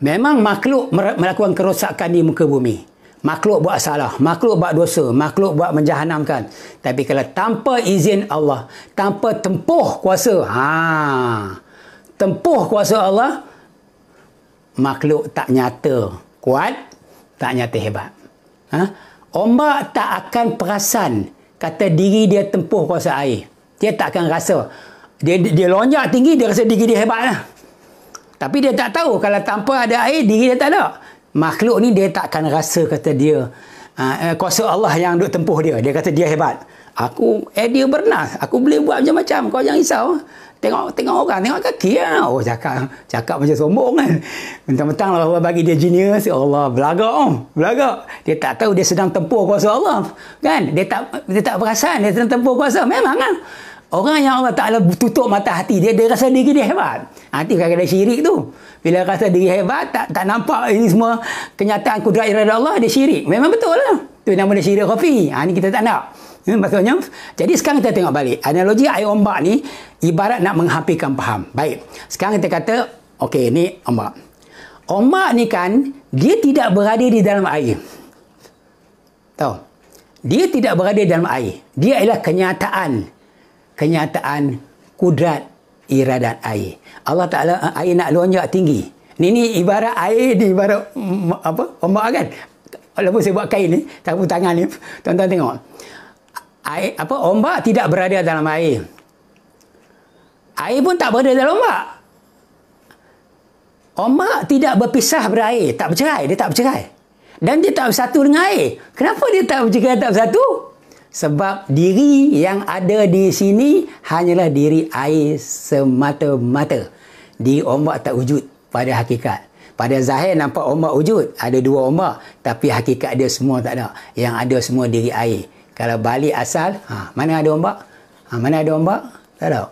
Memang makhluk melakukan kerosakan di muka bumi makhluk buat salah, makhluk buat dosa, makhluk buat menjahanamkan. Tapi kalau tanpa izin Allah, tanpa tempuh kuasa, ha. Tempuh kuasa Allah, makhluk tak nyata kuat, tak nyata hebat. Ha? Ombak tak akan perasan kata diri dia tempuh kuasa air. Dia tak akan rasa. Dia dia lonjak tinggi, dia rasa diri dia hebat lah. Tapi dia tak tahu kalau tanpa ada air, diri dia tak ada makhluk ni dia takkan rasa kata dia uh, kuasa Allah yang duk tempuh dia dia kata dia hebat aku eh dia bernas aku boleh buat macam-macam kau jangan risau tengok tengok orang tengok kaki ya. oh cakap cakap macam sombong kan mentang-mentang lah Allah bagi dia genius ya Allah belagak oh. belagak dia tak tahu dia sedang tempuh kuasa Allah kan dia tak dia tak perasan dia sedang tempuh kuasa memang kan lah. Orang yang Allah Ta'ala tutup mata hati dia, dia rasa diri dia hebat. Nanti ha, kakak ada syirik tu. Bila rasa diri hebat, tak, tak nampak ini semua kenyataan kudrat irada Allah, dia syirik. Memang betul lah. Itu nama dia syirik kopi. Ha, ini kita tak nak. Hmm, maksudnya, jadi sekarang kita tengok balik. Analogi air ombak ni, ibarat nak menghampirkan faham. Baik. Sekarang kita kata, okey, ni ombak. Ombak ni kan, dia tidak berada di dalam air. Tahu? Dia tidak berada dalam air. Dia ialah Kenyataan kenyataan kudrat iradat air. Allah Ta'ala eh, air nak lonjak tinggi. Ini, ini ibarat air di ibarat apa? ombak kan? Walaupun saya buat kain ni, tapi tangan ni. Tuan-tuan tengok. Air, apa? Ombak tidak berada dalam air. Air pun tak berada dalam ombak. Ombak tidak berpisah berair. Tak bercerai. Dia tak bercerai. Dan dia tak bersatu dengan air. Kenapa dia tak bercerai, tak bersatu? Sebab diri yang ada di sini hanyalah diri air semata-mata. Di ombak tak wujud pada hakikat. Pada zahir nampak ombak wujud. Ada dua ombak. Tapi hakikat dia semua tak ada. Yang ada semua diri air. Kalau balik asal, ha, mana ada ombak? Ha, mana ada ombak? Tak ada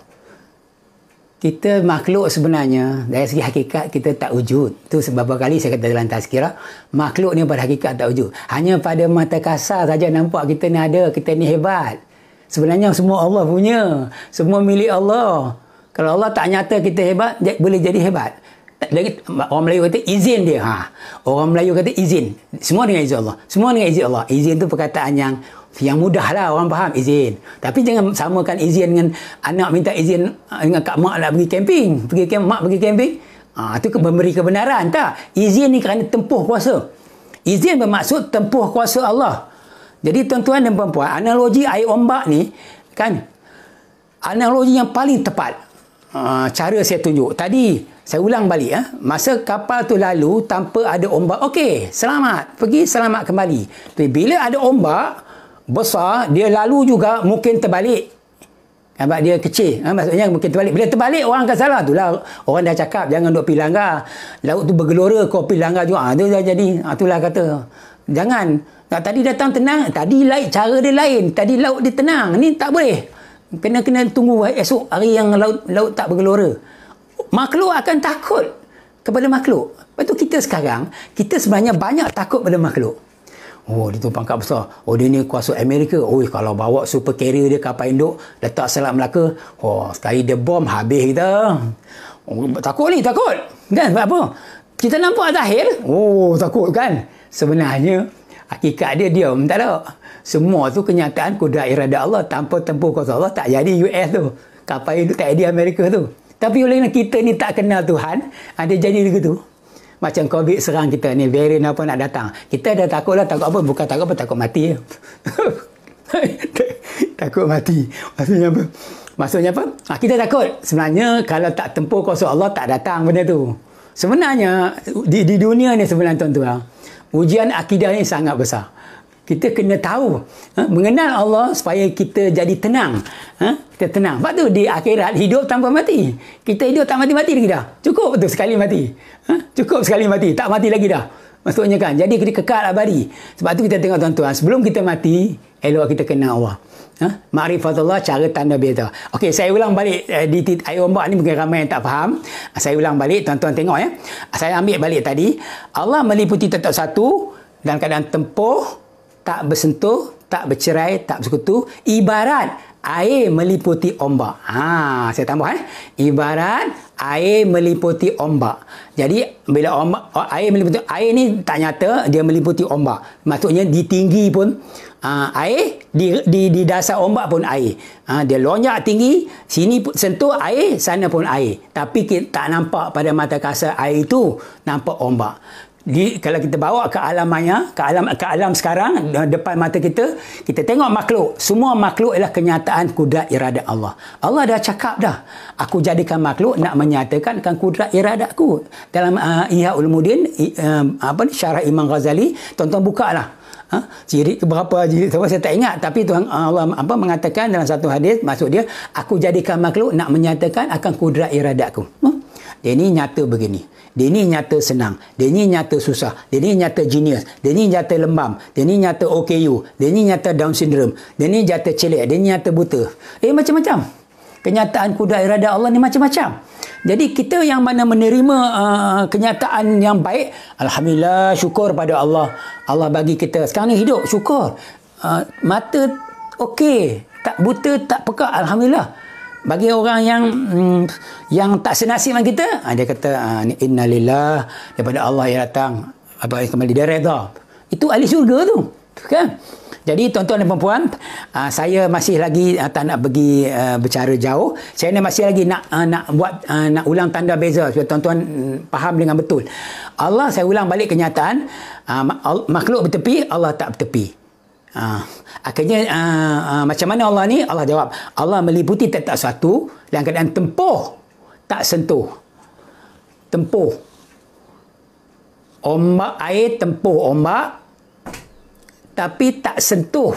kita makhluk sebenarnya dari segi hakikat kita tak wujud. Tu beberapa kali saya kata dalam tazkira, makhluk ni pada hakikat tak wujud. Hanya pada mata kasar saja nampak kita ni ada, kita ni hebat. Sebenarnya semua Allah punya. Semua milik Allah. Kalau Allah tak nyata kita hebat, dia boleh jadi hebat. Orang Melayu kata izin dia. Ha. Orang Melayu kata izin. Semua dengan izin Allah. Semua dengan izin Allah. Izin tu perkataan yang yang mudah lah orang faham izin tapi jangan samakan izin dengan anak minta izin ah, dengan kak mak nak pergi camping pergi camp, mak pergi camping ha, itu memberi kebenaran tak izin ni kerana tempuh kuasa izin bermaksud tempuh kuasa Allah jadi tuan-tuan dan puan analogi air ombak ni kan analogi yang paling tepat ha, cara saya tunjuk tadi saya ulang balik eh. masa kapal tu lalu tanpa ada ombak okey selamat pergi selamat kembali tapi bila ada ombak besar, dia lalu juga mungkin terbalik. Nampak ah, dia kecil. Ha? Maksudnya mungkin terbalik. Bila terbalik, orang akan salah. Itulah orang dah cakap, jangan duduk pergi langgar. Laut tu bergelora, kau pergi langgar juga. Ha, dah jadi. Ha, itulah kata. Jangan. Nah, tadi datang tenang. Tadi lain cara dia lain. Tadi laut dia tenang. Ini tak boleh. Kena-kena tunggu esok hari yang laut laut tak bergelora. Makhluk akan takut kepada makhluk. Lepas tu kita sekarang, kita sebenarnya banyak takut kepada makhluk. Oh, dia tu pangkat besar. Oh, dia ni kuasa Amerika. Oh, kalau bawa super carrier dia kapal induk, letak Selat Melaka. Oh, sekali dia bom, habis kita. Oh, takut ni, takut. Kan, sebab apa? Kita nampak zahir. Oh, takut kan? Sebenarnya, hakikat dia dia tak ada. Semua tu kenyataan kudrat irada Allah tanpa tempuh kuasa Allah tak jadi US tu. Kapal induk tak jadi Amerika tu. Tapi oleh kita ni tak kenal Tuhan, ada jadi begitu. tu macam COVID serang kita ni, varian apa nak datang. Kita dah takut lah, takut apa? Bukan takut apa, takut mati. takut mati. Maksudnya apa? Maksudnya apa? Ha, kita takut. Sebenarnya kalau tak tempuh kuasa Allah, tak datang benda tu. Sebenarnya, di, di dunia ni sebenarnya tuan-tuan, ujian akidah ni sangat besar kita kena tahu ha? mengenal Allah supaya kita jadi tenang ha? kita tenang sebab tu di akhirat hidup tanpa mati kita hidup tak mati-mati lagi dah cukup tu sekali mati ha? cukup sekali mati tak mati lagi dah maksudnya kan jadi kita kekal abadi sebab tu kita tengok tuan-tuan sebelum kita mati elok kita kenal Allah Ha? Ma'rifatullah cara tanda beta. Okey, saya ulang balik eh, di tit- ayat ombak ni mungkin ramai yang tak faham. Saya ulang balik, tuan-tuan tengok ya. Saya ambil balik tadi. Allah meliputi tetap satu dan keadaan tempoh tak bersentuh, tak bercerai, tak bersekutu. Ibarat air meliputi ombak. Ha, saya tambah eh. Ibarat air meliputi ombak. Jadi bila ombak air meliputi air ni tak nyata dia meliputi ombak. Maksudnya di tinggi pun ha, air di, di di dasar ombak pun air. Ha, dia lonjak tinggi, sini sentuh air, sana pun air. Tapi kita tak nampak pada mata kasar air itu nampak ombak di, kalau kita bawa ke alam maya, ke alam ke alam sekarang eh, depan mata kita, kita tengok makhluk. Semua makhluk ialah kenyataan kudrat irada Allah. Allah dah cakap dah. Aku jadikan makhluk nak menyatakan kan kudrat iradaku. Dalam uh, Ihya Ulumuddin uh, apa ni Syarah Imam Ghazali, tonton bukalah. Ha? Ciri berapa jilid saya tak ingat tapi Tuhan Allah apa mengatakan dalam satu hadis maksud dia aku jadikan makhluk nak menyatakan akan kudrat iradaku. Huh? Hmm? Dia ni nyata begini. Dia ni nyata senang. Dia ni nyata susah. Dia ni nyata genius. Dia ni nyata lembam. Dia ni nyata OKU. Dia ni nyata Down Syndrome. Dia ni nyata celik. Dia ni nyata buta. Eh macam-macam. Kenyataan kuda irada Allah ni macam-macam. Jadi kita yang mana menerima uh, kenyataan yang baik, Alhamdulillah syukur pada Allah. Allah bagi kita. Sekarang ni hidup, syukur. Uh, mata okey. Tak buta, tak peka. Alhamdulillah bagi orang yang hmm, yang tak senasib dengan kita ha, dia kata ah, Inna Lillah daripada Allah yang datang apa yang kembali dia redha itu ahli syurga tu kan jadi tuan-tuan dan puan-puan ah, saya masih lagi uh, tak nak pergi bercara jauh saya ni masih lagi nak nak buat nak ulang tanda beza supaya tuan-tuan hmm, faham dengan betul Allah saya ulang balik kenyataan makhluk bertepi Allah tak bertepi Ha. Akhirnya uh, uh, macam mana Allah ni? Allah jawab, Allah meliputi tetap satu dalam keadaan tempuh tak sentuh. tempoh Ombak air tempoh ombak tapi tak sentuh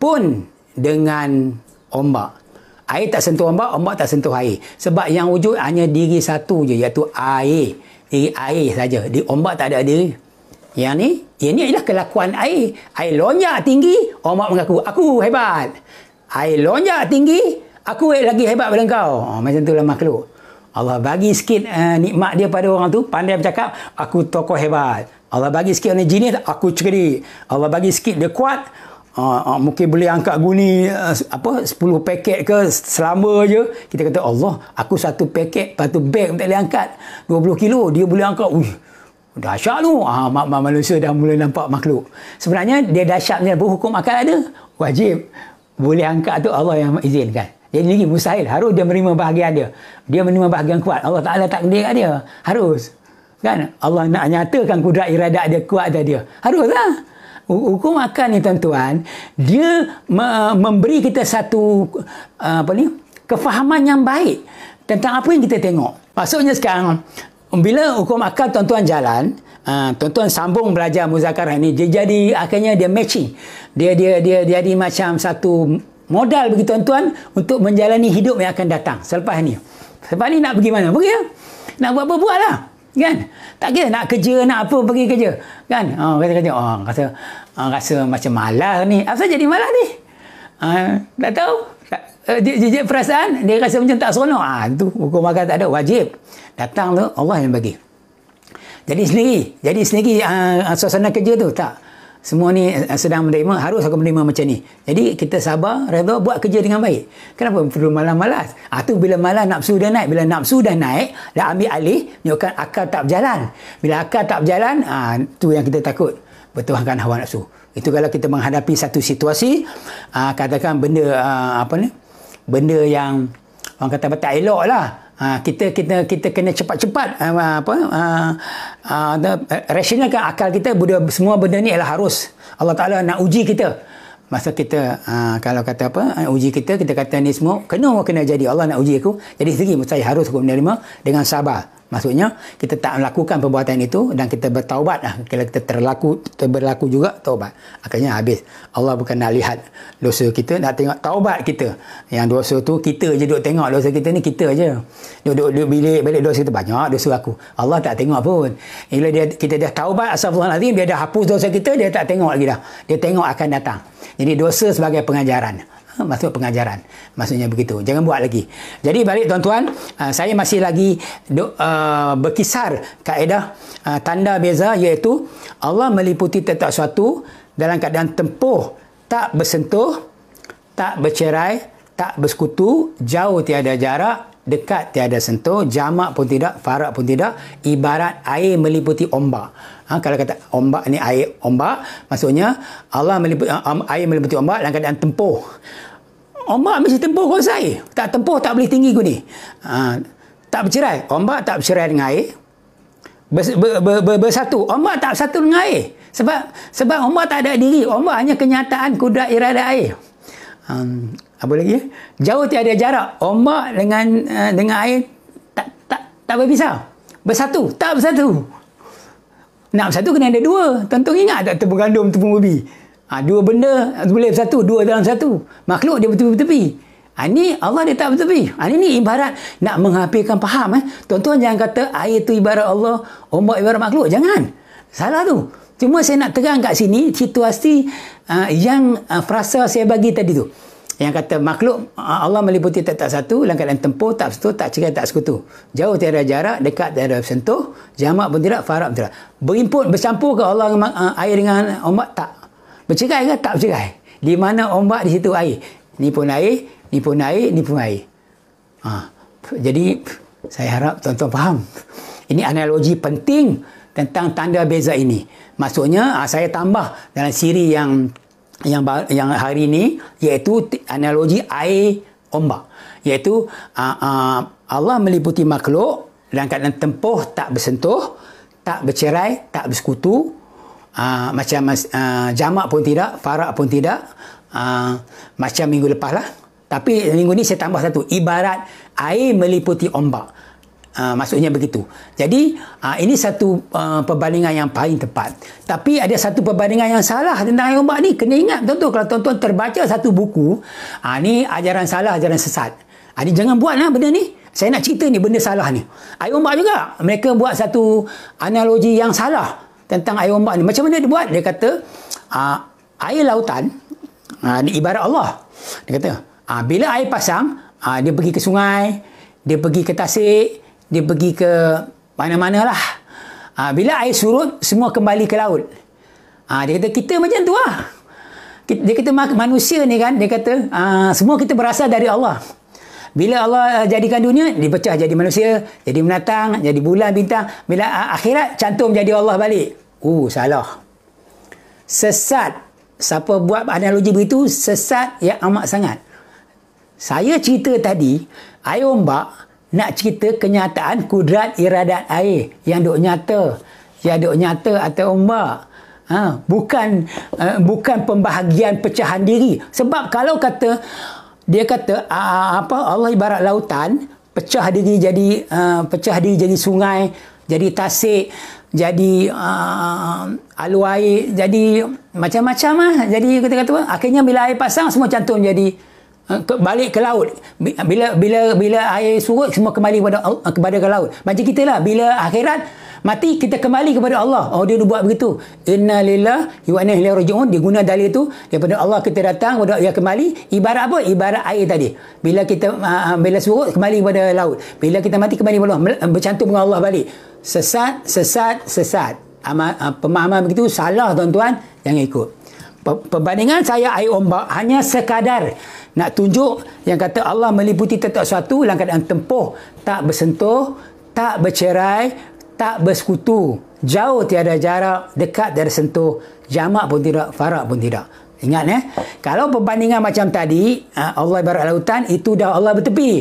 pun dengan ombak. Air tak sentuh ombak, ombak tak sentuh air. Sebab yang wujud hanya diri satu je iaitu air. Diri air saja. Di ombak tak ada diri. Yang ni, ini adalah kelakuan air. Air lonjak tinggi, orang oh, mak mengaku, aku hebat. Air lonjak tinggi, aku lagi hebat pada kau. Oh, macam itulah makhluk. Allah bagi sikit uh, nikmat dia pada orang tu, pandai bercakap, aku tokoh hebat. Allah bagi sikit orang jenis, aku cerdik. Allah bagi sikit dia kuat, uh, uh, mungkin boleh angkat guni uh, apa 10 paket ke selama je. Kita kata, Allah, aku satu paket, satu beg tak boleh angkat. 20 kilo, dia boleh angkat, wuih dahsyat tu ah ha, mak manusia dah mula nampak makhluk sebenarnya dia dahsyatnya berhukum akal ada wajib boleh angkat tu Allah yang izinkan jadi ini mustahil harus dia menerima bahagian dia dia menerima bahagian kuat Allah Taala tak kendirikan dia harus kan Allah nak nyatakan kudrat iradat dia kuat dah dia haruslah hukum akal ni tuan-tuan dia me- memberi kita satu ah, apa ni kefahaman yang baik tentang apa yang kita tengok maksudnya sekarang bila hukum akal tuan-tuan jalan uh, tuan-tuan sambung belajar muzakarah ini dia jadi akhirnya dia matching dia dia dia jadi macam satu modal bagi tuan-tuan untuk menjalani hidup yang akan datang selepas ni selepas ni nak pergi mana pergi ya? nak buat apa lah, kan tak kira nak kerja nak apa pergi kerja kan oh, kata kata oh, rasa oh, rasa macam malas ni apa jadi malas ni uh, tak tahu tak, eh, perasaan dia rasa macam tak seronok ah ha, hukum akal tak ada wajib datang tu Allah yang bagi jadi sendiri jadi sendiri uh, suasana kerja tu tak semua ni eh, sedang menerima harus aku menerima macam ni jadi kita sabar redha buat kerja dengan baik kenapa perlu malas malas ah tu bila malas nafsu dah naik bila nafsu dah naik dah ambil alih menyebabkan akal tak berjalan bila akal tak berjalan ah tu yang kita takut bertuahkan hawa nafsu itu kalau kita menghadapi satu situasi ah katakan benda ah, apa ni benda yang orang kata tak elok lah Ha, kita kita kita kena cepat-cepat uh, apa uh, uh, rasional ke akal kita budak semua benda ni adalah harus Allah Taala nak uji kita masa kita uh, kalau kata apa uh, uji kita kita kata ni semua kena kena jadi Allah nak uji aku jadi segi saya harus aku menerima dengan sabar Maksudnya kita tak melakukan perbuatan itu dan kita bertaubat lah. Kalau kita terlaku, terberlaku juga taubat. Akhirnya habis. Allah bukan nak lihat dosa kita, nak tengok taubat kita. Yang dosa tu kita je duduk tengok dosa kita ni kita je. Duduk duduk bilik balik dosa kita banyak dosa aku. Allah tak tengok pun. Bila dia kita dah taubat asal nanti dia dah hapus dosa kita, dia tak tengok lagi dah. Dia tengok akan datang. Jadi dosa sebagai pengajaran. Ah, masuk pengajaran. Maksudnya begitu. Jangan buat lagi. Jadi balik tuan-tuan, ah, saya masih lagi ah, berkisar kaedah tanda beza iaitu Allah meliputi tetap suatu dalam keadaan tempuh tak bersentuh, tak bercerai, tak bersekutu, jauh tiada jarak, dekat tiada sentuh, jamak pun tidak, farak pun tidak, ibarat air meliputi ombak. Ha, kalau kata ombak ni air ombak, maksudnya Allah meliputi, um, air meliputi ombak dalam keadaan tempuh. Ombak mesti tempuh kuasa air. Tak tempuh tak boleh tinggi guni. Ha, tak bercerai. Ombak tak bercerai dengan air. Ber, ber, ber, ber, bersatu. Ombak tak bersatu dengan air. Sebab sebab ombak tak ada diri. Ombak hanya kenyataan kudrat irada air. Um, apa lagi jauh tiada jarak ombak dengan uh, dengan air tak tak tak berpisah bersatu tak bersatu nak bersatu kena ada dua tentu ingat tak tepung gandum tepung ubi ha, dua benda boleh bersatu dua dalam satu makhluk dia bertepi-tepi Ha, ah, ini Allah dia tak bertepi. Ha, ah, ini, ini ibarat nak menghapirkan faham. Eh. tuan jangan kata air itu ibarat Allah, ombak ibarat makhluk. Jangan. Salah tu. Cuma saya nak terang kat sini situasi uh, yang uh, frasa saya bagi tadi tu yang kata makhluk ah, Allah meliputi tak satu langkah tempoh, tak satu tak cerai tak sekutu jauh tiada jarak dekat tiada sentuh jamak pun tidak farak pun tidak berimpun bercampur ke Allah dengan, uh, air dengan ombak tak bercerai ke tak bercerai di mana ombak di situ air ni pun air ni pun air ni pun air ha. jadi saya harap tuan-tuan faham ini analogi penting tentang tanda beza ini maksudnya saya tambah dalam siri yang yang yang hari ini iaitu analogi air ombak iaitu uh, uh, Allah meliputi makhluk dan keadaan tempoh tak bersentuh tak bercerai tak bersekutu uh, macam uh, jamak pun tidak farak pun tidak uh, macam minggu lepas lah tapi minggu ni saya tambah satu ibarat air meliputi ombak Uh, maksudnya begitu. Jadi uh, ini satu uh, perbandingan yang paling tepat. Tapi ada satu perbandingan yang salah tentang air ubat ni. Kena ingat tuan-tuan kalau tuan-tuan terbaca satu buku, ah uh, ni ajaran salah, ajaran sesat. Ah uh, jangan buatlah benda ni. Saya nak cerita ni benda salah ni. Air ubat juga mereka buat satu analogi yang salah tentang air ubat ni. Macam mana dia buat? Dia kata uh, air lautan uh, ni ibarat Allah. Dia kata, uh, bila air pasang, uh, dia pergi ke sungai, dia pergi ke tasik, dia pergi ke mana-mana lah. Ha, ah, bila air surut, semua kembali ke laut. Ha, dia kata, kita macam tu lah. Dia kata, manusia ni kan, dia kata, ha, semua kita berasal dari Allah. Bila Allah jadikan dunia, dia pecah jadi manusia, jadi menatang, jadi bulan, bintang. Bila akhirat, cantum jadi Allah balik. Uh, salah. Sesat. Siapa buat analogi begitu, sesat yang amat sangat. Saya cerita tadi, air ombak, nak cerita kenyataan kudrat iradat air yang dok nyata ya dok nyata atau ombak ha, bukan uh, bukan pembahagian pecahan diri sebab kalau kata dia kata uh, apa Allah ibarat lautan pecah diri jadi uh, pecah diri jadi sungai jadi tasik jadi uh, alu air jadi macam-macam lah jadi kata-kata akhirnya bila air pasang semua cantum jadi Ha, ke, balik ke laut bila bila bila air surut semua kembali kepada kepada ke laut macam kita lah bila akhirat mati kita kembali kepada Allah oh dia buat begitu inna lillahi wa inna ilaihi rajiun dia guna dalil tu daripada Allah kita datang kepada ia kembali ibarat apa ibarat air tadi bila kita uh, bila surut kembali kepada laut bila kita mati kembali kepada Allah bercantum dengan Allah balik sesat sesat sesat Amat, uh, pemahaman begitu salah tuan-tuan jangan ikut perbandingan saya air ombak hanya sekadar nak tunjuk yang kata Allah meliputi tetap suatu langkah dan tempoh tak bersentuh tak bercerai tak bersekutu jauh tiada jarak dekat tiada sentuh jamak pun tidak farak pun tidak ingat eh kalau perbandingan macam tadi ha, Allah ibarat lautan itu dah Allah bertepi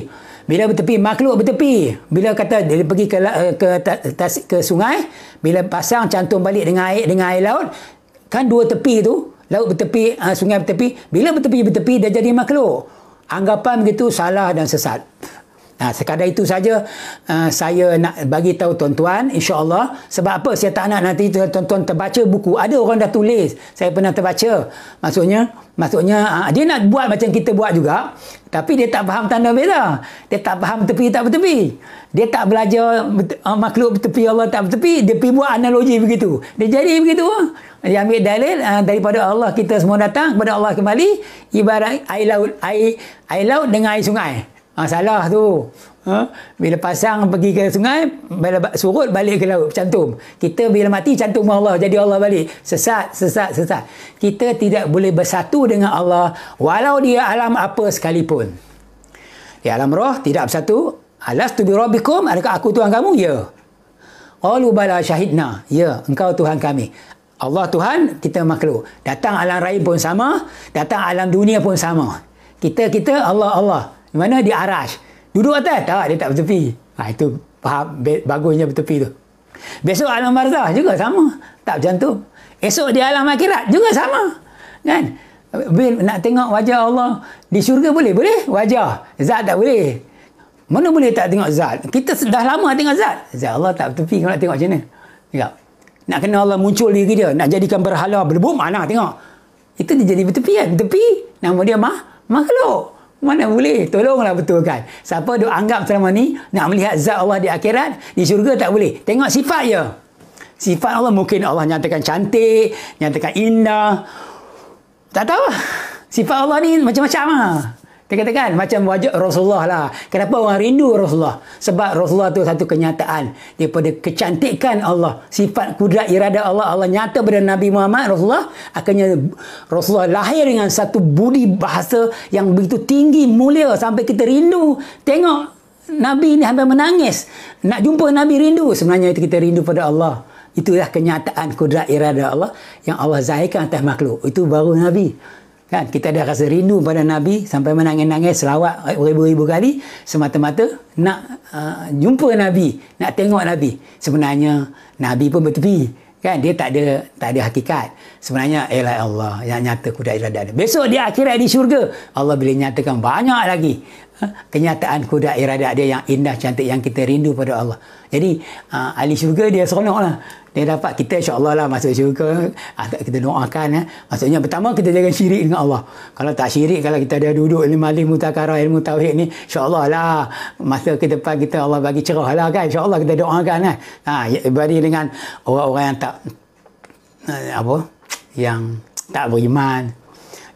bila bertepi makhluk bertepi bila kata dia pergi ke ke, ke, ke, ke sungai bila pasang cantum balik dengan air dengan air laut kan dua tepi tu laut bertepi, uh, sungai bertepi. Bila bertepi-bertepi, dia jadi makhluk. Anggapan begitu salah dan sesat. Nah, ha, sekadar itu saja uh, saya nak bagi tahu tuan-tuan insya-Allah sebab apa saya tak nak nanti tuan-tuan terbaca buku. Ada orang dah tulis. Saya pernah terbaca. Maksudnya maksudnya uh, dia nak buat macam kita buat juga tapi dia tak faham tanda beza. Dia tak faham tepi tak tepi, Dia tak belajar uh, makhluk bertepi Allah tak tepi, dia pergi buat analogi begitu. Dia jadi begitu. Dia ambil dalil uh, daripada Allah kita semua datang kepada Allah kembali ibarat air laut air air laut dengan air sungai. Ha, salah tu. Ha? Bila pasang pergi ke sungai, bila surut balik ke laut, cantum. Kita bila mati, cantum Allah. Jadi Allah balik. Sesat, sesat, sesat. Kita tidak boleh bersatu dengan Allah walau dia alam apa sekalipun. Di ya, alam roh, tidak bersatu. Alas tu birabikum, adakah aku Tuhan kamu? Ya. Qalu bala syahidna. Ya, engkau Tuhan kami. Allah Tuhan, kita makhluk. Datang alam raib pun sama. Datang alam dunia pun sama. Kita-kita Allah-Allah. Kita, di mana? Di Arash. Duduk atas? Tak, dia tak bertepi. Ha, itu faham bagusnya bertepi tu. Besok alam barzah juga sama. Tak macam tu. Esok di alam akhirat juga sama. Kan? Bil, nak tengok wajah Allah di syurga boleh? Boleh? Wajah. Zat tak boleh. Mana boleh tak tengok zat? Kita dah lama tengok zat. Zat Allah tak bertepi kalau nak tengok macam mana. Nak kena Allah muncul diri dia. Nak jadikan berhala. Berbum. Ha, nak tengok. Itu dia jadi bertepi kan? Bertepi. Nama dia mah, makhluk. Mana boleh? Tolonglah betulkan. Siapa duk anggap selama ni nak melihat zat Allah di akhirat, di syurga tak boleh. Tengok sifat dia. Sifat Allah mungkin Allah nyatakan cantik, nyatakan indah. Tak tahu. Lah. Sifat Allah ni macam-macam lah. Dia katakan macam wajib Rasulullah lah. Kenapa orang rindu Rasulullah? Sebab Rasulullah tu satu kenyataan. Daripada kecantikan Allah. Sifat kudrat irada Allah. Allah nyata pada Nabi Muhammad Rasulullah. Akhirnya Rasulullah lahir dengan satu budi bahasa yang begitu tinggi, mulia. Sampai kita rindu. Tengok Nabi ni hampir menangis. Nak jumpa Nabi rindu. Sebenarnya itu kita rindu pada Allah. Itulah kenyataan kudrat irada Allah yang Allah zahirkan atas makhluk. Itu baru Nabi kan kita dah rasa rindu pada nabi sampai menangis-nangis selawat eh, ribu-ribu kali semata-mata nak uh, jumpa nabi nak tengok nabi sebenarnya nabi pun bertepi kan dia tak ada tak ada hakikat sebenarnya ialah Allah yang nyata kudai ada besok dia akhirat di syurga Allah boleh nyatakan banyak lagi kenyataan kuda iradat dia yang indah cantik yang kita rindu pada Allah. Jadi uh, ahli syurga dia seronok lah. Dia dapat kita insyaAllah lah masuk syurga. Ha, kita doakan. Ha. Maksudnya pertama kita jangan syirik dengan Allah. Kalau tak syirik, kalau kita ada duduk lima malih mutakara ilmu tauhid ni. InsyaAllah lah. Masa ke depan kita Allah bagi cerah lah kan. InsyaAllah kita doakan lah. Eh. Ha. Ya, ha Berbanding dengan orang-orang yang tak. Eh, apa? Yang tak beriman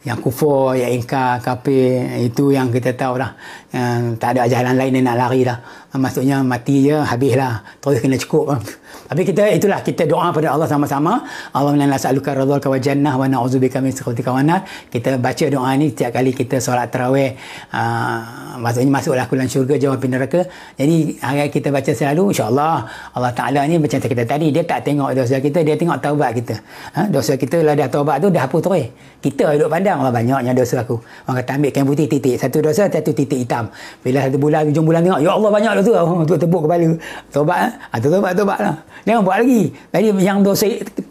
yang kufur, yang ingkar, kafir, itu yang kita tahu lah. Yang tak ada jalan lain dia nak lari lah. Ah, maksudnya mati je habislah terus kena cukup tapi kita itulah kita doa pada Allah sama-sama Allah menala saluka radhal ka jannah wa na'udzubika min sakhatik kita baca doa ni setiap kali kita solat tarawih ah, maksudnya masuklah ke dalam syurga jauh pin neraka jadi hari kita baca selalu insyaallah Allah Taala ni macam kita tadi dia tak tengok dosa kita dia tengok taubat kita ha? dosa kita lah dah taubat tu dah hapus terus kita duduk pandang lah banyaknya dosa aku orang kata ambil kain putih titik satu dosa satu titik hitam bila satu bulan hujung bulan tengok ya Allah banyak lah tu lah. Tu tepuk kepala. Tobat lah. Ha? Tu tobat, tobat lah. Jangan buat lagi. Jadi yang tu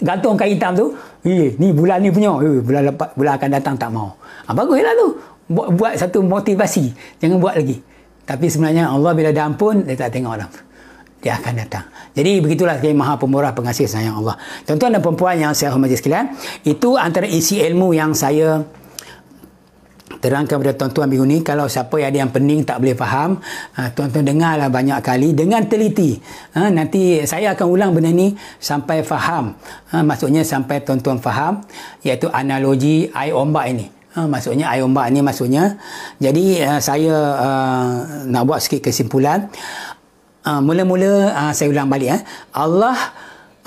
gantung kain hitam tu. Eh, ni bulan ni punya. Eh, bulan, lepas, bulan akan datang tak mau. Ha, ah, bagus lah tu. Buat, buat satu motivasi. Jangan buat lagi. Tapi sebenarnya Allah bila dah ampun, dia tak tengok orang Dia akan datang. Jadi begitulah sekali maha pemurah pengasih sayang Allah. Tuan-tuan dan perempuan yang saya hormati sekalian. Itu antara isi ilmu yang saya terangkan kepada tuan-tuan minggu ni kalau siapa yang ada yang pening tak boleh faham ha, tuan-tuan dengarlah banyak kali dengan teliti ha, nanti saya akan ulang benda ni sampai faham ha, maksudnya sampai tuan-tuan faham iaitu analogi air ombak ini ha, maksudnya air ombak ni maksudnya jadi uh, saya uh, nak buat sikit kesimpulan mula-mula uh, saya ulang balik eh. Allah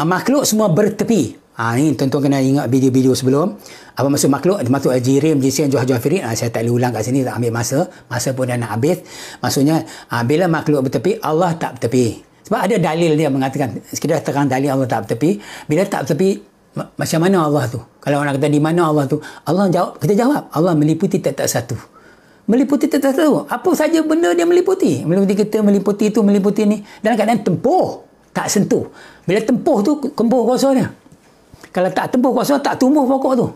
uh, makhluk semua bertepi ha, ni tuan-tuan kena ingat video-video sebelum apa maksud makhluk maksud jirim jisim juhah juhah firin ah, saya tak boleh ulang kat sini tak ambil masa masa pun dah nak habis maksudnya ah, bila makhluk bertepi Allah tak bertepi sebab ada dalil dia mengatakan sekiranya terang dalil Allah tak bertepi bila tak bertepi macam mana Allah tu kalau orang kata di mana Allah tu Allah jawab kita jawab Allah meliputi tetap satu meliputi tetap satu apa saja benda dia meliputi meliputi kita meliputi itu meliputi ni dalam keadaan tempuh tak sentuh bila tempuh tu kempuh kosong dia kalau tak tempuh kosong tak tumbuh pokok tu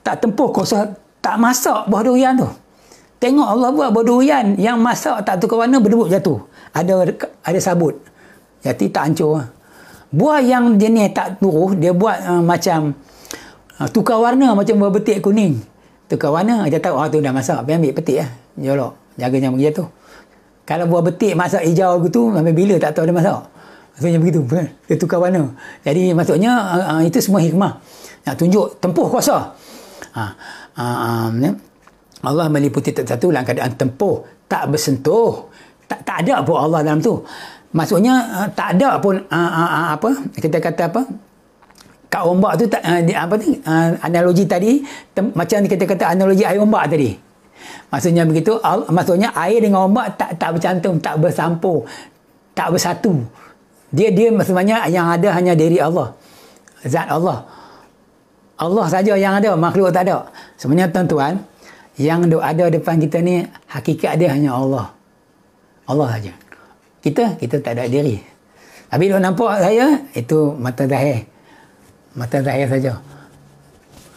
tak tempuh kuasa, tak masak buah durian tu. Tengok Allah buat buah durian yang masak tak tukar warna berdebut jatuh. Ada ada sabut. Jadi tak hancur. Buah yang jenis tak turuh dia buat uh, macam uh, tukar warna macam buah betik kuning. Tukar warna dia tahu oh tu dah masak, dia ambil petik ah. Eh, ya. Jolok. Jaga jangan pergi jatuh. Kalau buah betik masak hijau gitu sampai bila tak tahu dia masak. Maksudnya begitu. Dia tukar warna. Jadi maksudnya uh, uh, itu semua hikmah. Nak tunjuk tempuh kuasa ha, ha, ha, ya. Allah meliputi tak satu dalam keadaan tempuh tak bersentuh tak, tak ada pun Allah dalam tu maksudnya uh, tak ada pun ha, ha, apa kita kata apa kat ombak tu tak, apa tu analogi tadi tem, macam kita kata analogi air ombak tadi maksudnya begitu al, maksudnya air dengan ombak tak tak bercantum tak bersampur tak bersatu dia dia maksudnya yang ada hanya diri Allah zat Allah Allah saja yang ada, makhluk tak ada. Sebenarnya tuan-tuan, yang duk ada depan kita ni, hakikat dia hanya Allah. Allah saja. Kita, kita tak ada diri. Tapi duk nampak saya, itu mata zahir. Mata zahir saja.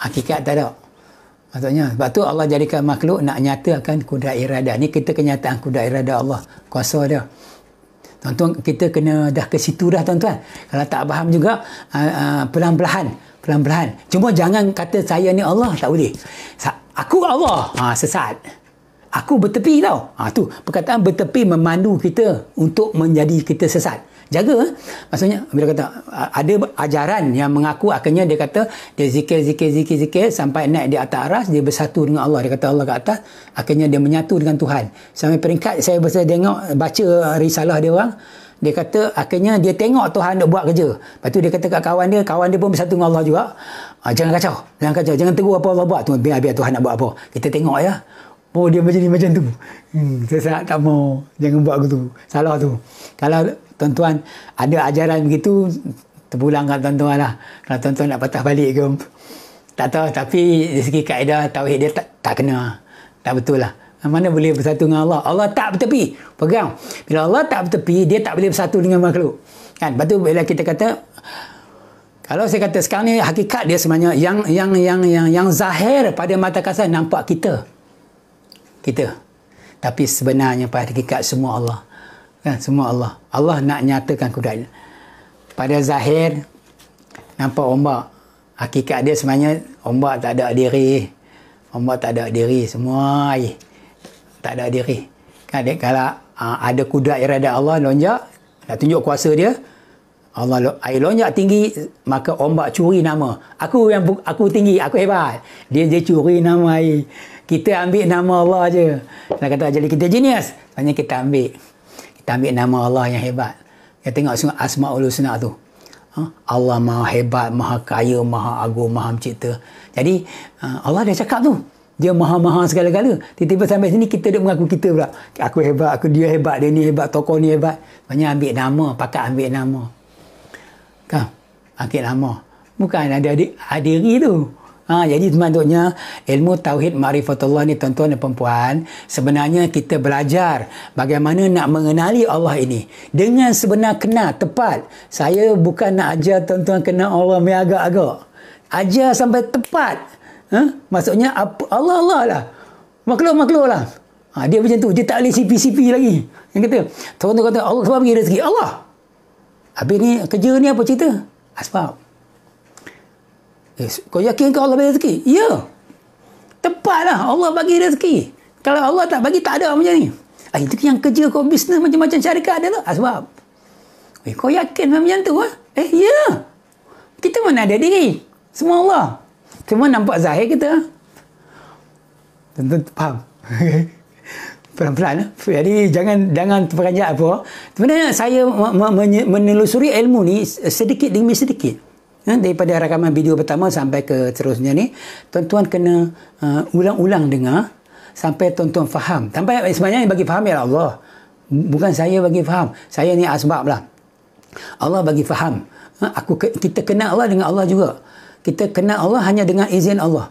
Hakikat tak ada. Maksudnya, sebab tu Allah jadikan makhluk nak nyatakan kudrat irada Ni kita kenyataan kudrat irada Allah. Kuasa dia. Tuan-tuan, kita kena dah ke situ dah tuan-tuan. Kalau tak faham juga, uh, ah, uh, ah, pelan-pelan. Perlahan-perlahan. Cuma jangan kata saya ni Allah. Tak boleh. Aku Allah. Ha, sesat. Aku bertepi tau. Ha, tu perkataan bertepi memandu kita untuk menjadi kita sesat. Jaga. Eh. Maksudnya, bila kata ada ajaran yang mengaku akhirnya dia kata dia zikir, zikir, zikir, zikir sampai naik di atas aras, dia bersatu dengan Allah. Dia kata Allah ke atas, akhirnya dia menyatu dengan Tuhan. Sampai peringkat saya bersama tengok, baca risalah dia orang, dia kata akhirnya dia tengok Tuhan nak buat kerja. Lepas tu dia kata kat kawan dia, kawan dia pun bersatu dengan Allah juga. Ah, jangan kacau. Jangan kacau. Jangan tunggu apa Allah buat. Tu biar biar Tuhan nak buat apa. Kita tengok ya. Oh dia macam ni macam tu. Hmm, saya sangat tak mau jangan buat aku tu. Salah tu. Kalau tuan-tuan ada ajaran begitu terpulang kat tuan-tuan lah. Kalau tuan-tuan nak patah balik ke. Tak tahu tapi dari segi kaedah tauhid dia tak, tak kena. Tak betul lah. Mana boleh bersatu dengan Allah? Allah tak bertepi. Pegang. Bila Allah tak bertepi, dia tak boleh bersatu dengan makhluk. Kan? Lepas tu bila kita kata kalau saya kata sekarang ni hakikat dia sebenarnya yang yang yang yang yang zahir pada mata kasar nampak kita. Kita. Tapi sebenarnya pada hakikat semua Allah. Kan? Semua Allah. Allah nak nyatakan kudrat. Pada zahir nampak ombak. Hakikat dia sebenarnya ombak tak ada diri. Ombak tak ada diri. Semua air tak ada diri. Kan dia kalau uh, ada kudrat irada Allah lonjak, nak tunjuk kuasa dia, Allah air lonjak tinggi maka ombak curi nama. Aku yang aku tinggi, aku hebat. Dia je curi nama air. Kita ambil nama Allah aje. Nak kata jadi kita genius, Tanya kita ambil. Kita ambil nama Allah yang hebat. Kita tengok semua Asmaul Husna tu. Ha? Allah maha hebat, maha kaya, maha agung, maha mencipta. Jadi ah, Allah dah cakap tu. Dia maha-maha segala-gala. Tiba-tiba sampai sini kita duduk mengaku kita pula. Aku hebat, aku dia hebat, dia ni hebat, tokoh ni hebat. Banyak ambil nama, pakat ambil nama. Kan? Ambil nama. Bukan ada adik adiri tu. Ha, jadi sepatutnya ilmu tauhid marifatullah ni tuan-tuan dan puan sebenarnya kita belajar bagaimana nak mengenali Allah ini dengan sebenar kenal tepat saya bukan nak ajar tuan-tuan kenal Allah meagak-agak ajar sampai tepat Ha? Maksudnya apa? Allah Allah lah. Makhluk makhluk lah. Ha, dia macam tu. Dia tak boleh CP-CP lagi. Yang kata, tuan tuan kata, Allah sebab bagi rezeki. Allah. Habis ni, kerja ni apa cerita? Asbab. Eh, kau yakin kau Allah bagi rezeki? Ya. Tepatlah Allah bagi rezeki. Kalau Allah tak bagi, tak ada macam ni. Ah, itu yang kerja kau bisnes macam-macam syarikat ada tu. Asbab. Eh, kau yakin macam tu? Ha? Eh, ya. Kita mana ada diri? Semua Allah. Cuma nampak zahir kita. Tentu faham. Pelan-pelan. Eh? Jadi jangan jangan terperanjat apa. Sebenarnya saya menelusuri ilmu ni sedikit demi sedikit. Ya, daripada rakaman video pertama sampai ke seterusnya ni. Tuan-tuan kena uh, ulang-ulang dengar. Sampai tuan-tuan faham. Sampai sebenarnya yang bagi faham ya Allah. Bukan saya bagi faham. Saya ni asbab lah. Allah bagi faham. Ha, aku kita kenal Allah dengan Allah juga kita kenal Allah hanya dengan izin Allah.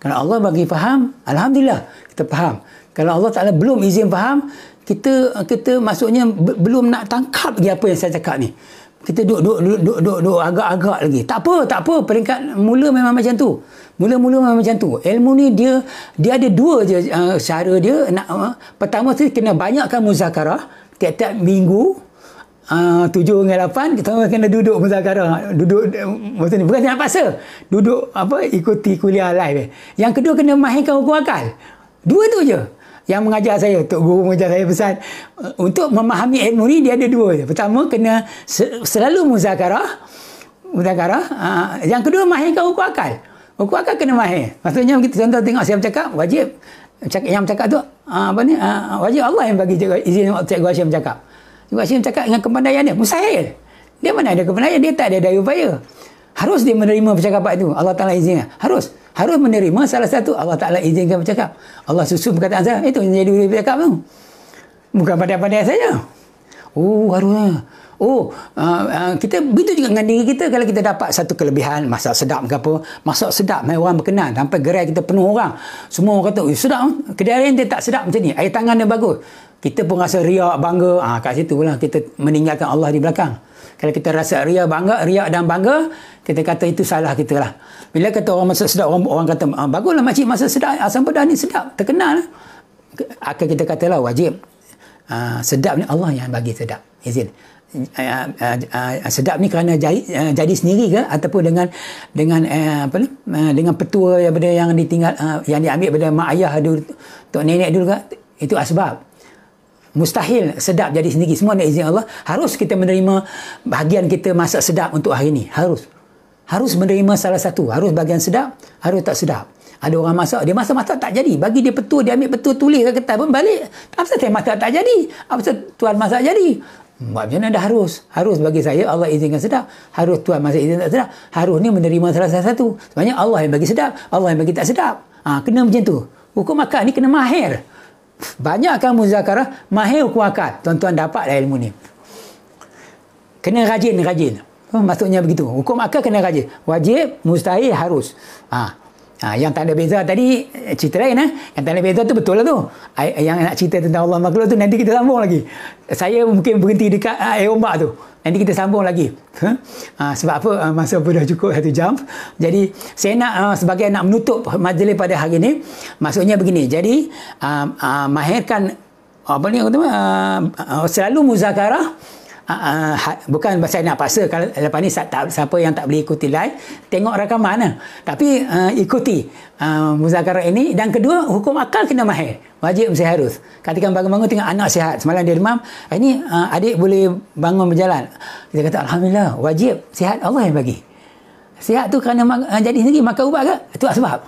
Kalau Allah bagi faham, alhamdulillah kita faham. Kalau Allah Taala belum izin faham, kita kita maksudnya belum nak tangkap lagi apa yang saya cakap ni. Kita duduk duduk duduk duduk, agak-agak lagi. Tak apa, tak apa. Peringkat mula memang macam tu. Mula-mula memang macam tu. Ilmu ni dia dia ada dua je uh, cara dia nak uh, pertama tu kena banyakkan muzakarah tiap-tiap minggu Ah, tujuh dengan lapan kita kena duduk muzakarah duduk masa ni bukan nak paksa duduk apa ikuti kuliah live yang kedua kena mahirkan hukum akal dua tu je yang mengajar saya untuk Guru mengajar saya pesan eh, untuk memahami ilmu ni dia ada dua je pertama kena selalu muzakarah muzakarah ah, yang kedua mahirkan hukum akal hukum akal kena mahir maksudnya kita contoh tengok siapa cakap wajib cakap, yang cakap tu ah, apa ni wajib Allah yang bagi izin waktu cikgu Hashim cakap sebab saya cakap dengan kepandaian dia, mustahil. Dia mana ada kepandaian, dia tak ada daya upaya. Harus dia menerima percakapan itu, Allah Ta'ala izinkan. Harus. Harus menerima salah satu, Allah Ta'ala izinkan bercakap. Allah susun perkataan saya, itu yang jadi bercakap tu. Bukan pandai-pandai saja. Oh, harusnya. Eh. Oh, uh, uh, kita begitu juga dengan diri kita kalau kita dapat satu kelebihan, masak sedap ke apa, masak sedap, mai orang berkenan, sampai gerai kita penuh orang. Semua orang kata, eh, sedap." Kedai lain dia tak sedap macam ni. Air tangan dia bagus kita pun rasa riak, bangga. Ah, ha, kat situ lah kita meninggalkan Allah di belakang. Kalau kita rasa riak, bangga, riak dan bangga, kita kata itu salah kita lah. Bila kata orang masa sedap, orang, orang kata, ah, baguslah makcik masa sedap, asam ah, pedas ni sedap, terkenal. Lah. Akan kita katalah wajib. Ha, sedap ni Allah yang bagi sedap. Izin. Uh, uh, uh, sedap ni kerana jadi, uh, jadi sendiri ke ataupun dengan dengan uh, apa ni uh, dengan petua yang benda yang ditinggal uh, yang diambil pada mak ayah dulu tok nenek dulu ke itu asbab Mustahil sedap jadi sendiri. Semua nak izin Allah. Harus kita menerima bahagian kita masak sedap untuk hari ini. Harus. Harus menerima salah satu. Harus bahagian sedap, harus tak sedap. Ada orang masak, dia masak-masak tak jadi. Bagi dia petua, dia ambil petua tulis ke kertas pun balik. Apa saya masak tak jadi? Apa saya tuan masak jadi? Buat macam mana dah harus. Harus bagi saya, Allah izinkan sedap. Harus tuan masak izinkan tak sedap. Harus ni menerima salah satu. Sebenarnya Allah yang bagi sedap, Allah yang bagi tak sedap. Ha, kena macam tu. Hukum makan ni kena mahir. Banyak Banyakkan muzakarah, mahir hukum akad. Tuan-tuan dapat dah ilmu ni. Kena rajin, rajin. Oh, maksudnya begitu. Hukum akal kena rajin. Wajib, mustahil, harus. Ha. Ha, yang tanda beza tadi, eh, cerita lain. Eh? Yang tanda beza tu betul lah tu. Ay- eh, yang nak cerita tentang Allah makhluk tu, nanti kita sambung lagi. Saya mungkin berhenti dekat air eh, ombak tu. Nanti kita sambung lagi. Ha? Ha, sebab apa? Ha, masa pun dah cukup satu jam. Jadi, saya nak ha, sebagai nak menutup majlis pada hari ini. Maksudnya begini. Jadi, ha, ha, mahirkan apa ni? Ha, ha, selalu muzakarah uh, bukan saya nak paksa kalau lepas ni siapa yang tak boleh ikuti live tengok rakaman lah. tapi uh, ikuti uh, muzakarah ini dan kedua hukum akal kena mahir wajib mesti harus katakan bangun-bangun tengok anak sihat semalam dia demam ini uh, adik boleh bangun berjalan kita kata Alhamdulillah wajib sihat Allah yang bagi sihat tu kerana ma- jadi sendiri makan ubat ke itu lah sebab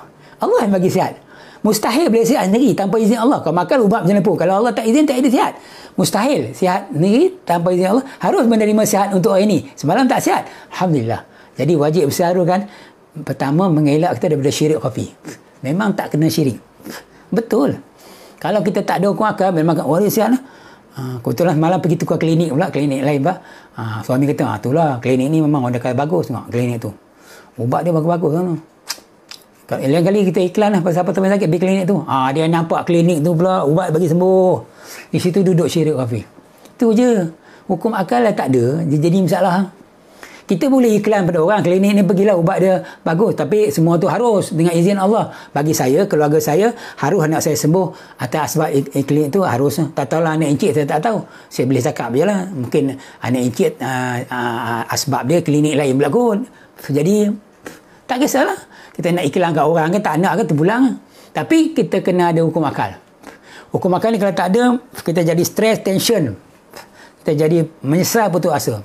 Allah yang bagi sihat Mustahil boleh sihat sendiri tanpa izin Allah. Kau makan ubat macam mana pun. Kalau Allah tak izin, tak ada sihat mustahil sihat ni tanpa izin Allah harus menerima sihat untuk hari ini semalam tak sihat Alhamdulillah jadi wajib bersiaruh kan pertama mengelak kita daripada syirik kopi memang tak kena syirik betul kalau kita tak ada hukum akal memang kan waris sihat lah ah, kebetulan malam pergi tukar klinik pula klinik lain pak ah, suami kata ah, itulah klinik ni memang orang dekat bagus tengok klinik tu ubat dia bagus-bagus kan? Kalau lain kali kita iklan lah pasal apa teman sakit pergi klinik tu. Ah ha, dia nampak klinik tu pula ubat bagi sembuh. Di situ duduk syirik kafir. Tu je. Hukum akal lah tak ada, dia jadi masalah. Kita boleh iklan pada orang klinik ni pergilah ubat dia bagus tapi semua tu harus dengan izin Allah. Bagi saya keluarga saya harus anak saya sembuh atas sebab klinik tu harus tak tahu lah anak encik saya tak tahu. Saya boleh cakap je lah mungkin anak encik uh, uh, asbab dia klinik lain berlaku. So, jadi tak kisahlah. Kita nak ikhlaskan orang ke, tak nak ke, terpulang. Tapi kita kena ada hukum akal. Hukum akal ni kalau tak ada, kita jadi stres, tension. Kita jadi menyesal putus asa.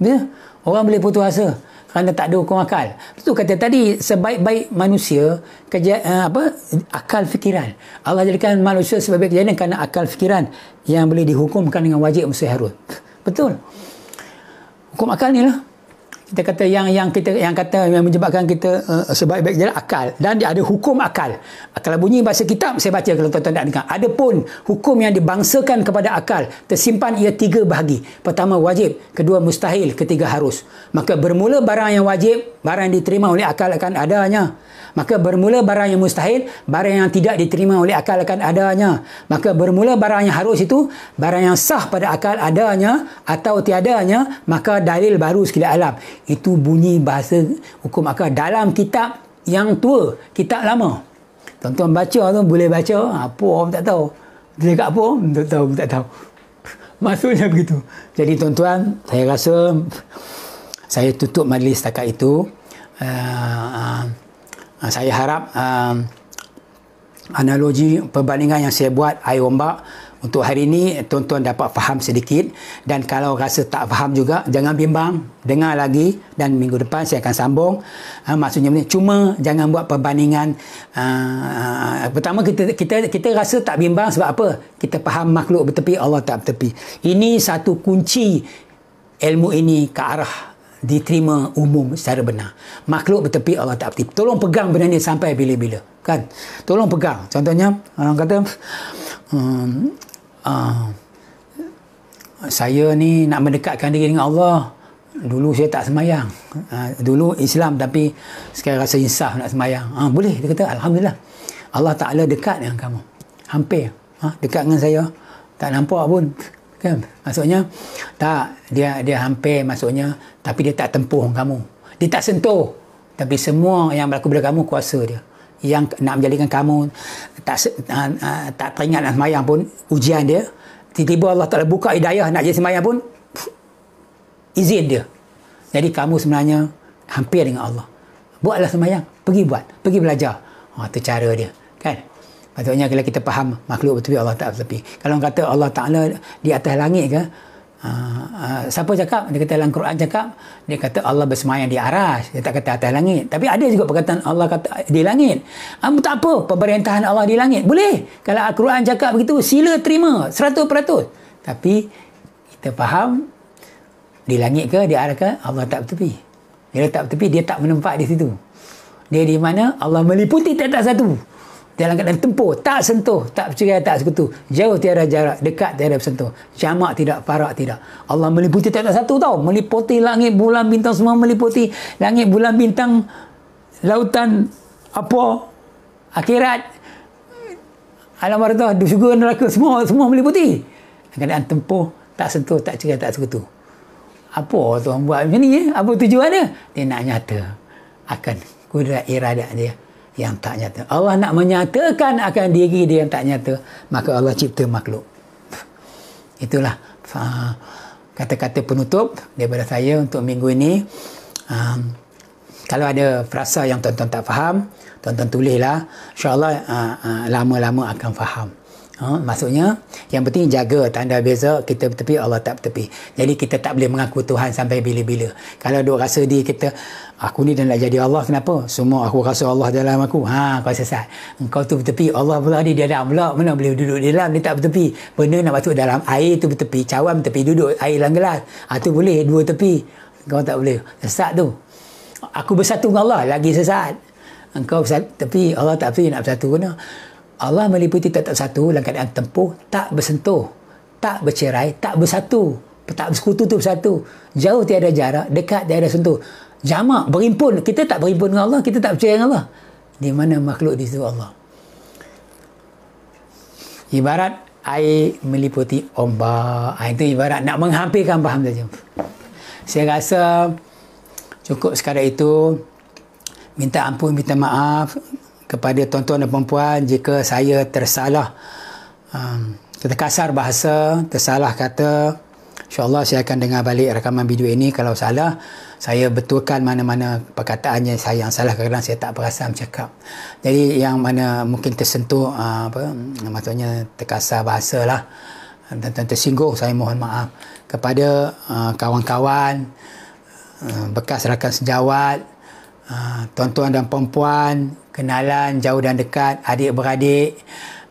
Ya? Orang boleh putus asa kerana tak ada hukum akal. Itu kata tadi, sebaik-baik manusia, kerja, eh, apa akal fikiran. Allah jadikan manusia sebaik-baik kejadian kerana akal fikiran yang boleh dihukumkan dengan wajib musyarat. Betul. Hukum akal ni lah kita kata yang yang kita yang kata yang menyebabkan kita uh, sebaik-baik jalan akal dan dia ada hukum akal. Akal bunyi bahasa kitab saya baca kalau tuan-tuan nak dengar. Adapun hukum yang dibangsakan kepada akal tersimpan ia tiga bahagi. Pertama wajib, kedua mustahil, ketiga harus. Maka bermula barang yang wajib, barang yang diterima oleh akal akan adanya. Maka bermula barang yang mustahil, barang yang tidak diterima oleh akal akan adanya. Maka bermula barang yang harus itu, barang yang sah pada akal adanya atau tiadanya, maka dalil baru sekali alam itu bunyi bahasa hukum akal dalam kitab yang tua kitab lama tuan-tuan baca tu boleh baca apa orang tak tahu dia cakap apa tak tahu tak tahu maksudnya begitu jadi tuan-tuan saya rasa saya tutup majlis setakat itu uh, uh, saya harap uh, analogi perbandingan yang saya buat air ombak untuk hari ini tuan-tuan dapat faham sedikit dan kalau rasa tak faham juga jangan bimbang dengar lagi dan minggu depan saya akan sambung ha, maksudnya ni cuma jangan buat perbandingan uh, uh, pertama kita kita kita rasa tak bimbang sebab apa kita faham makhluk bertepi Allah tak bertepi ini satu kunci ilmu ini ke arah diterima umum secara benar. Makhluk bertepi Allah tak bertepi. Tolong pegang benda ni sampai bila-bila. Kan? Tolong pegang. Contohnya, orang kata, um, uh, saya ni nak mendekatkan diri dengan Allah dulu saya tak semayang uh, dulu Islam tapi sekarang rasa insaf nak semayang uh, boleh dia kata Alhamdulillah Allah Ta'ala dekat dengan kamu hampir uh, dekat dengan saya tak nampak pun kan maksudnya tak dia dia hampir maksudnya tapi dia tak tempuh kamu dia tak sentuh tapi semua yang berlaku pada kamu kuasa dia yang nak menjadikan kamu tak uh, uh, tak teringat nak semayang pun ujian dia tiba-tiba Allah Ta'ala buka hidayah nak jadi semayang pun izin dia jadi kamu sebenarnya hampir dengan Allah buatlah semayang pergi buat pergi belajar ha, ah, itu cara dia kan patutnya kalau kita faham makhluk betul Allah Ta'ala tapi kalau kata Allah Ta'ala di atas langit ke Uh, uh, siapa cakap? Dia kata dalam Quran cakap, dia kata Allah bersemayam di aras. Dia tak kata atas langit. Tapi ada juga perkataan Allah kata di langit. Um, tak apa, pemerintahan Allah di langit. Boleh. Kalau Al-Quran cakap begitu, sila terima. 100%. Tapi, kita faham, di langit ke, di aras ke, Allah tak bertepi. dia tak bertepi, dia tak menempat di situ. Dia di mana? Allah meliputi tetap satu dalam keadaan tempur tak sentuh tak bercerai tak sekutu jauh tiada jarak dekat tiada bersentuh jamak tidak parak tidak Allah meliputi tiada satu tau meliputi langit bulan bintang semua meliputi langit bulan bintang lautan apa akhirat alam warta di syurga neraka semua semua meliputi keadaan tempur tak sentuh tak cerai tak sekutu apa Tuhan buat macam ni eh? apa tujuannya? dia dia nak nyata akan kudrat iradat dia yang tak nyata. Allah nak menyatakan akan diri dia yang tak nyata, maka Allah cipta makhluk. Itulah kata-kata penutup daripada saya untuk minggu ini. Um, kalau ada frasa yang tuan-tuan tak faham, tuan-tuan tulislah. InsyaAllah uh, uh, lama-lama akan faham. Ha, maksudnya, yang penting jaga tanda beza kita bertepi, Allah tak bertepi. Jadi kita tak boleh mengaku Tuhan sampai bila-bila. Kalau duk rasa diri kita, aku ni dah nak jadi Allah, kenapa? Semua aku rasa Allah dalam aku. Ha, kau sesat. Kau tu bertepi, Allah pula di dalam pula. Mana boleh duduk di dalam, dia tak bertepi. Benda nak masuk dalam, air tu bertepi, cawan bertepi, duduk air dalam gelas. Ha, tu boleh, dua tepi. Kau tak boleh. Sesat tu. Aku bersatu dengan Allah, lagi sesat. Kau bersatu, tapi Allah tak bersatu, nak bersatu. Kenapa? Allah meliputi tetap satu dalam keadaan tempuh, tak bersentuh, tak bercerai, tak bersatu, tak bersekutu tu bersatu. Jauh tiada jarak, dekat tiada sentuh. Jamak, berimpun. Kita tak berimpun dengan Allah, kita tak percaya dengan Allah. Di mana makhluk di situ Allah. Ibarat air meliputi ombak. air ah, itu ibarat nak menghampirkan paham saja. Saya rasa cukup sekadar itu. Minta ampun, minta maaf kepada tuan-tuan dan perempuan jika saya tersalah um, kata kasar bahasa tersalah kata insyaAllah saya akan dengar balik rekaman video ini kalau salah saya betulkan mana-mana perkataan yang saya yang salah kerana saya tak perasan cakap jadi yang mana mungkin tersentuh uh, apa maksudnya terkasar bahasa lah tentang tersinggung saya mohon maaf kepada uh, kawan-kawan uh, bekas rakan sejawat uh, Ah, tuan-tuan dan perempuan, kenalan jauh dan dekat, adik-beradik,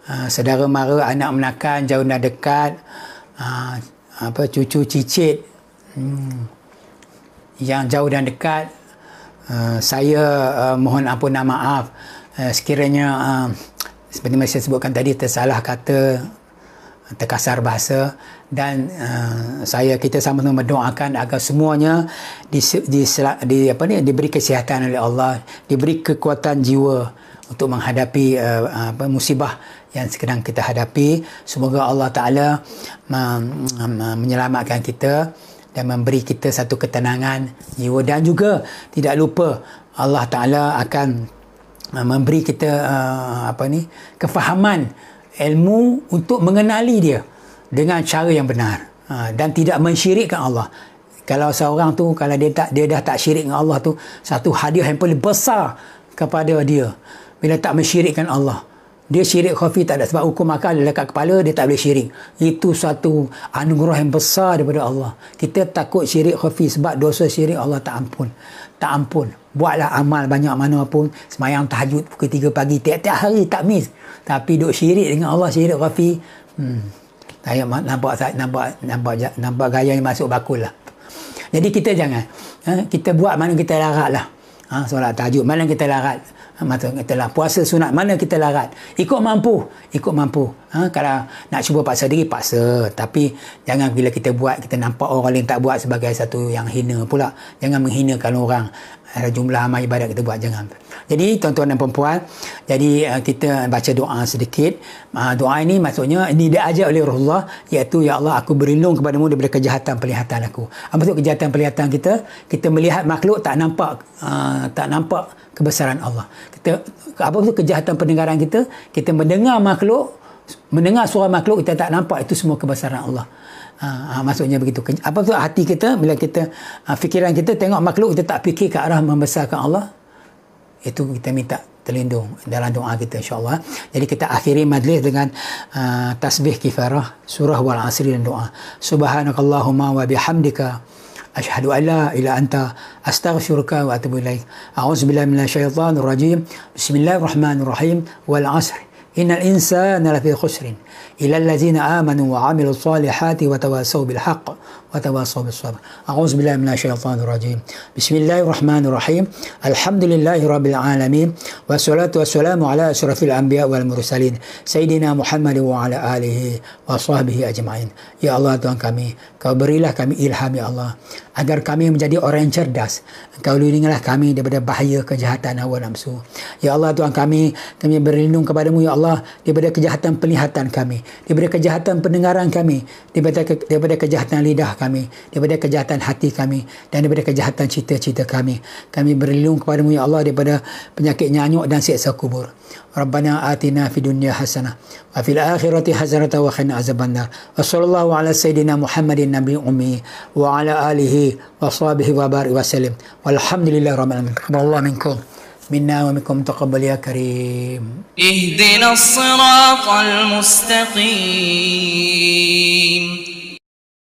ah, saudara mara, anak menakan jauh dan dekat, ah, apa cucu cicit hmm, yang jauh dan dekat, saya mohon ampun dan maaf sekiranya seperti yang saya sebutkan tadi tersalah kata terkasar bahasa dan uh, saya kita sama-sama mendoakan agar semuanya di, di, di apa ni diberi kesihatan oleh Allah, diberi kekuatan jiwa untuk menghadapi uh, apa musibah yang sekarang kita hadapi. Semoga Allah Taala menyelamatkan kita dan memberi kita satu ketenangan jiwa dan juga tidak lupa Allah Taala akan eh, memberi kita uh, apa ni kefahaman ilmu untuk mengenali dia dengan cara yang benar ha, dan tidak mensyirikkan Allah kalau seorang tu kalau dia tak dia dah tak syirik dengan Allah tu satu hadiah yang paling besar kepada dia bila tak mensyirikkan Allah dia syirik khafi tak ada sebab hukum akal dia kat kepala dia tak boleh syirik itu satu anugerah yang besar daripada Allah kita takut syirik khafi sebab dosa syirik Allah tak ampun tak ampun buatlah amal banyak mana pun semayang tahajud pukul 3 pagi tiap-tiap hari tak miss tapi duk syirik dengan Allah syirik khafi hmm saya nampak saya nampak nampak nampak gaya yang masuk bakul lah jadi kita jangan ha? kita buat mana kita larat lah ha? solat tajuk mana kita larat ha, Mata kita lah puasa sunat mana kita larat ikut mampu ikut mampu ha? kalau nak cuba paksa diri paksa tapi jangan bila kita buat kita nampak orang lain tak buat sebagai satu yang hina pula jangan menghinakan orang ada jumlah amal ibadat kita buat jangan jadi tuan-tuan dan perempuan jadi uh, kita baca doa sedikit uh, doa ini maksudnya ini diajak oleh Rasulullah iaitu Ya Allah aku berlindung kepadaMu mu daripada kejahatan perlihatan aku apa maksud kejahatan perlihatan kita kita melihat makhluk tak nampak uh, tak nampak kebesaran Allah kita apa maksud kejahatan pendengaran kita kita mendengar makhluk mendengar suara makhluk kita tak nampak itu semua kebesaran Allah Ha, ha, maksudnya begitu. Apa tu hati kita bila kita ha, fikiran kita tengok makhluk kita tak fikir ke arah membesarkan Allah. Itu kita minta terlindung dalam doa kita insyaAllah jadi kita akhiri majlis dengan uh, tasbih kifarah surah wal asri dan doa subhanakallahumma wa bihamdika ashadu an la ila anta astaghfiruka wa atubu ilaih a'udzubillah rajim. bismillahirrahmanirrahim wal asri إن الإنسان لفي خسر إلا الذين آمنوا وعملوا الصالحات وتواسوا بالحق وتواصوا بالصبر أعوذ بالله من الشيطان الرجيم بسم الله الرحمن الرحيم الحمد لله رب العالمين والصلاة والسلام على أشرف الأنبياء والمرسلين سيدنا محمد وعلى آله وصحبه أجمعين Ya Allah Tuhan kami Kau berilah kami ilham ya Allah Agar kami menjadi orang yang cerdas Engkau lindungilah kami daripada bahaya kejahatan hawa nafsu Ya Allah Tuhan kami Kami berlindung kepadamu ya Allah Daripada kejahatan penglihatan kami Daripada kejahatan pendengaran kami Daripada, ke, daripada kejahatan lidah kami, daripada kejahatan hati kami dan daripada kejahatan cita-cita kami. Kami berlindung kepadamu ya Allah daripada penyakit nyanyuk dan siksa kubur. Rabbana atina fi dunya hasanah wa fil akhirati hasanah wa qina azabannar. Wa sallallahu ala sayidina Muhammadin nabiyyi ummi wa ala alihi wa sahbihi wa barik wa salim. Walhamdulillah rabbil alamin. Qaballahu minkum. منا ومنكم تقبل يا كريم اهدنا الصراط المستقيم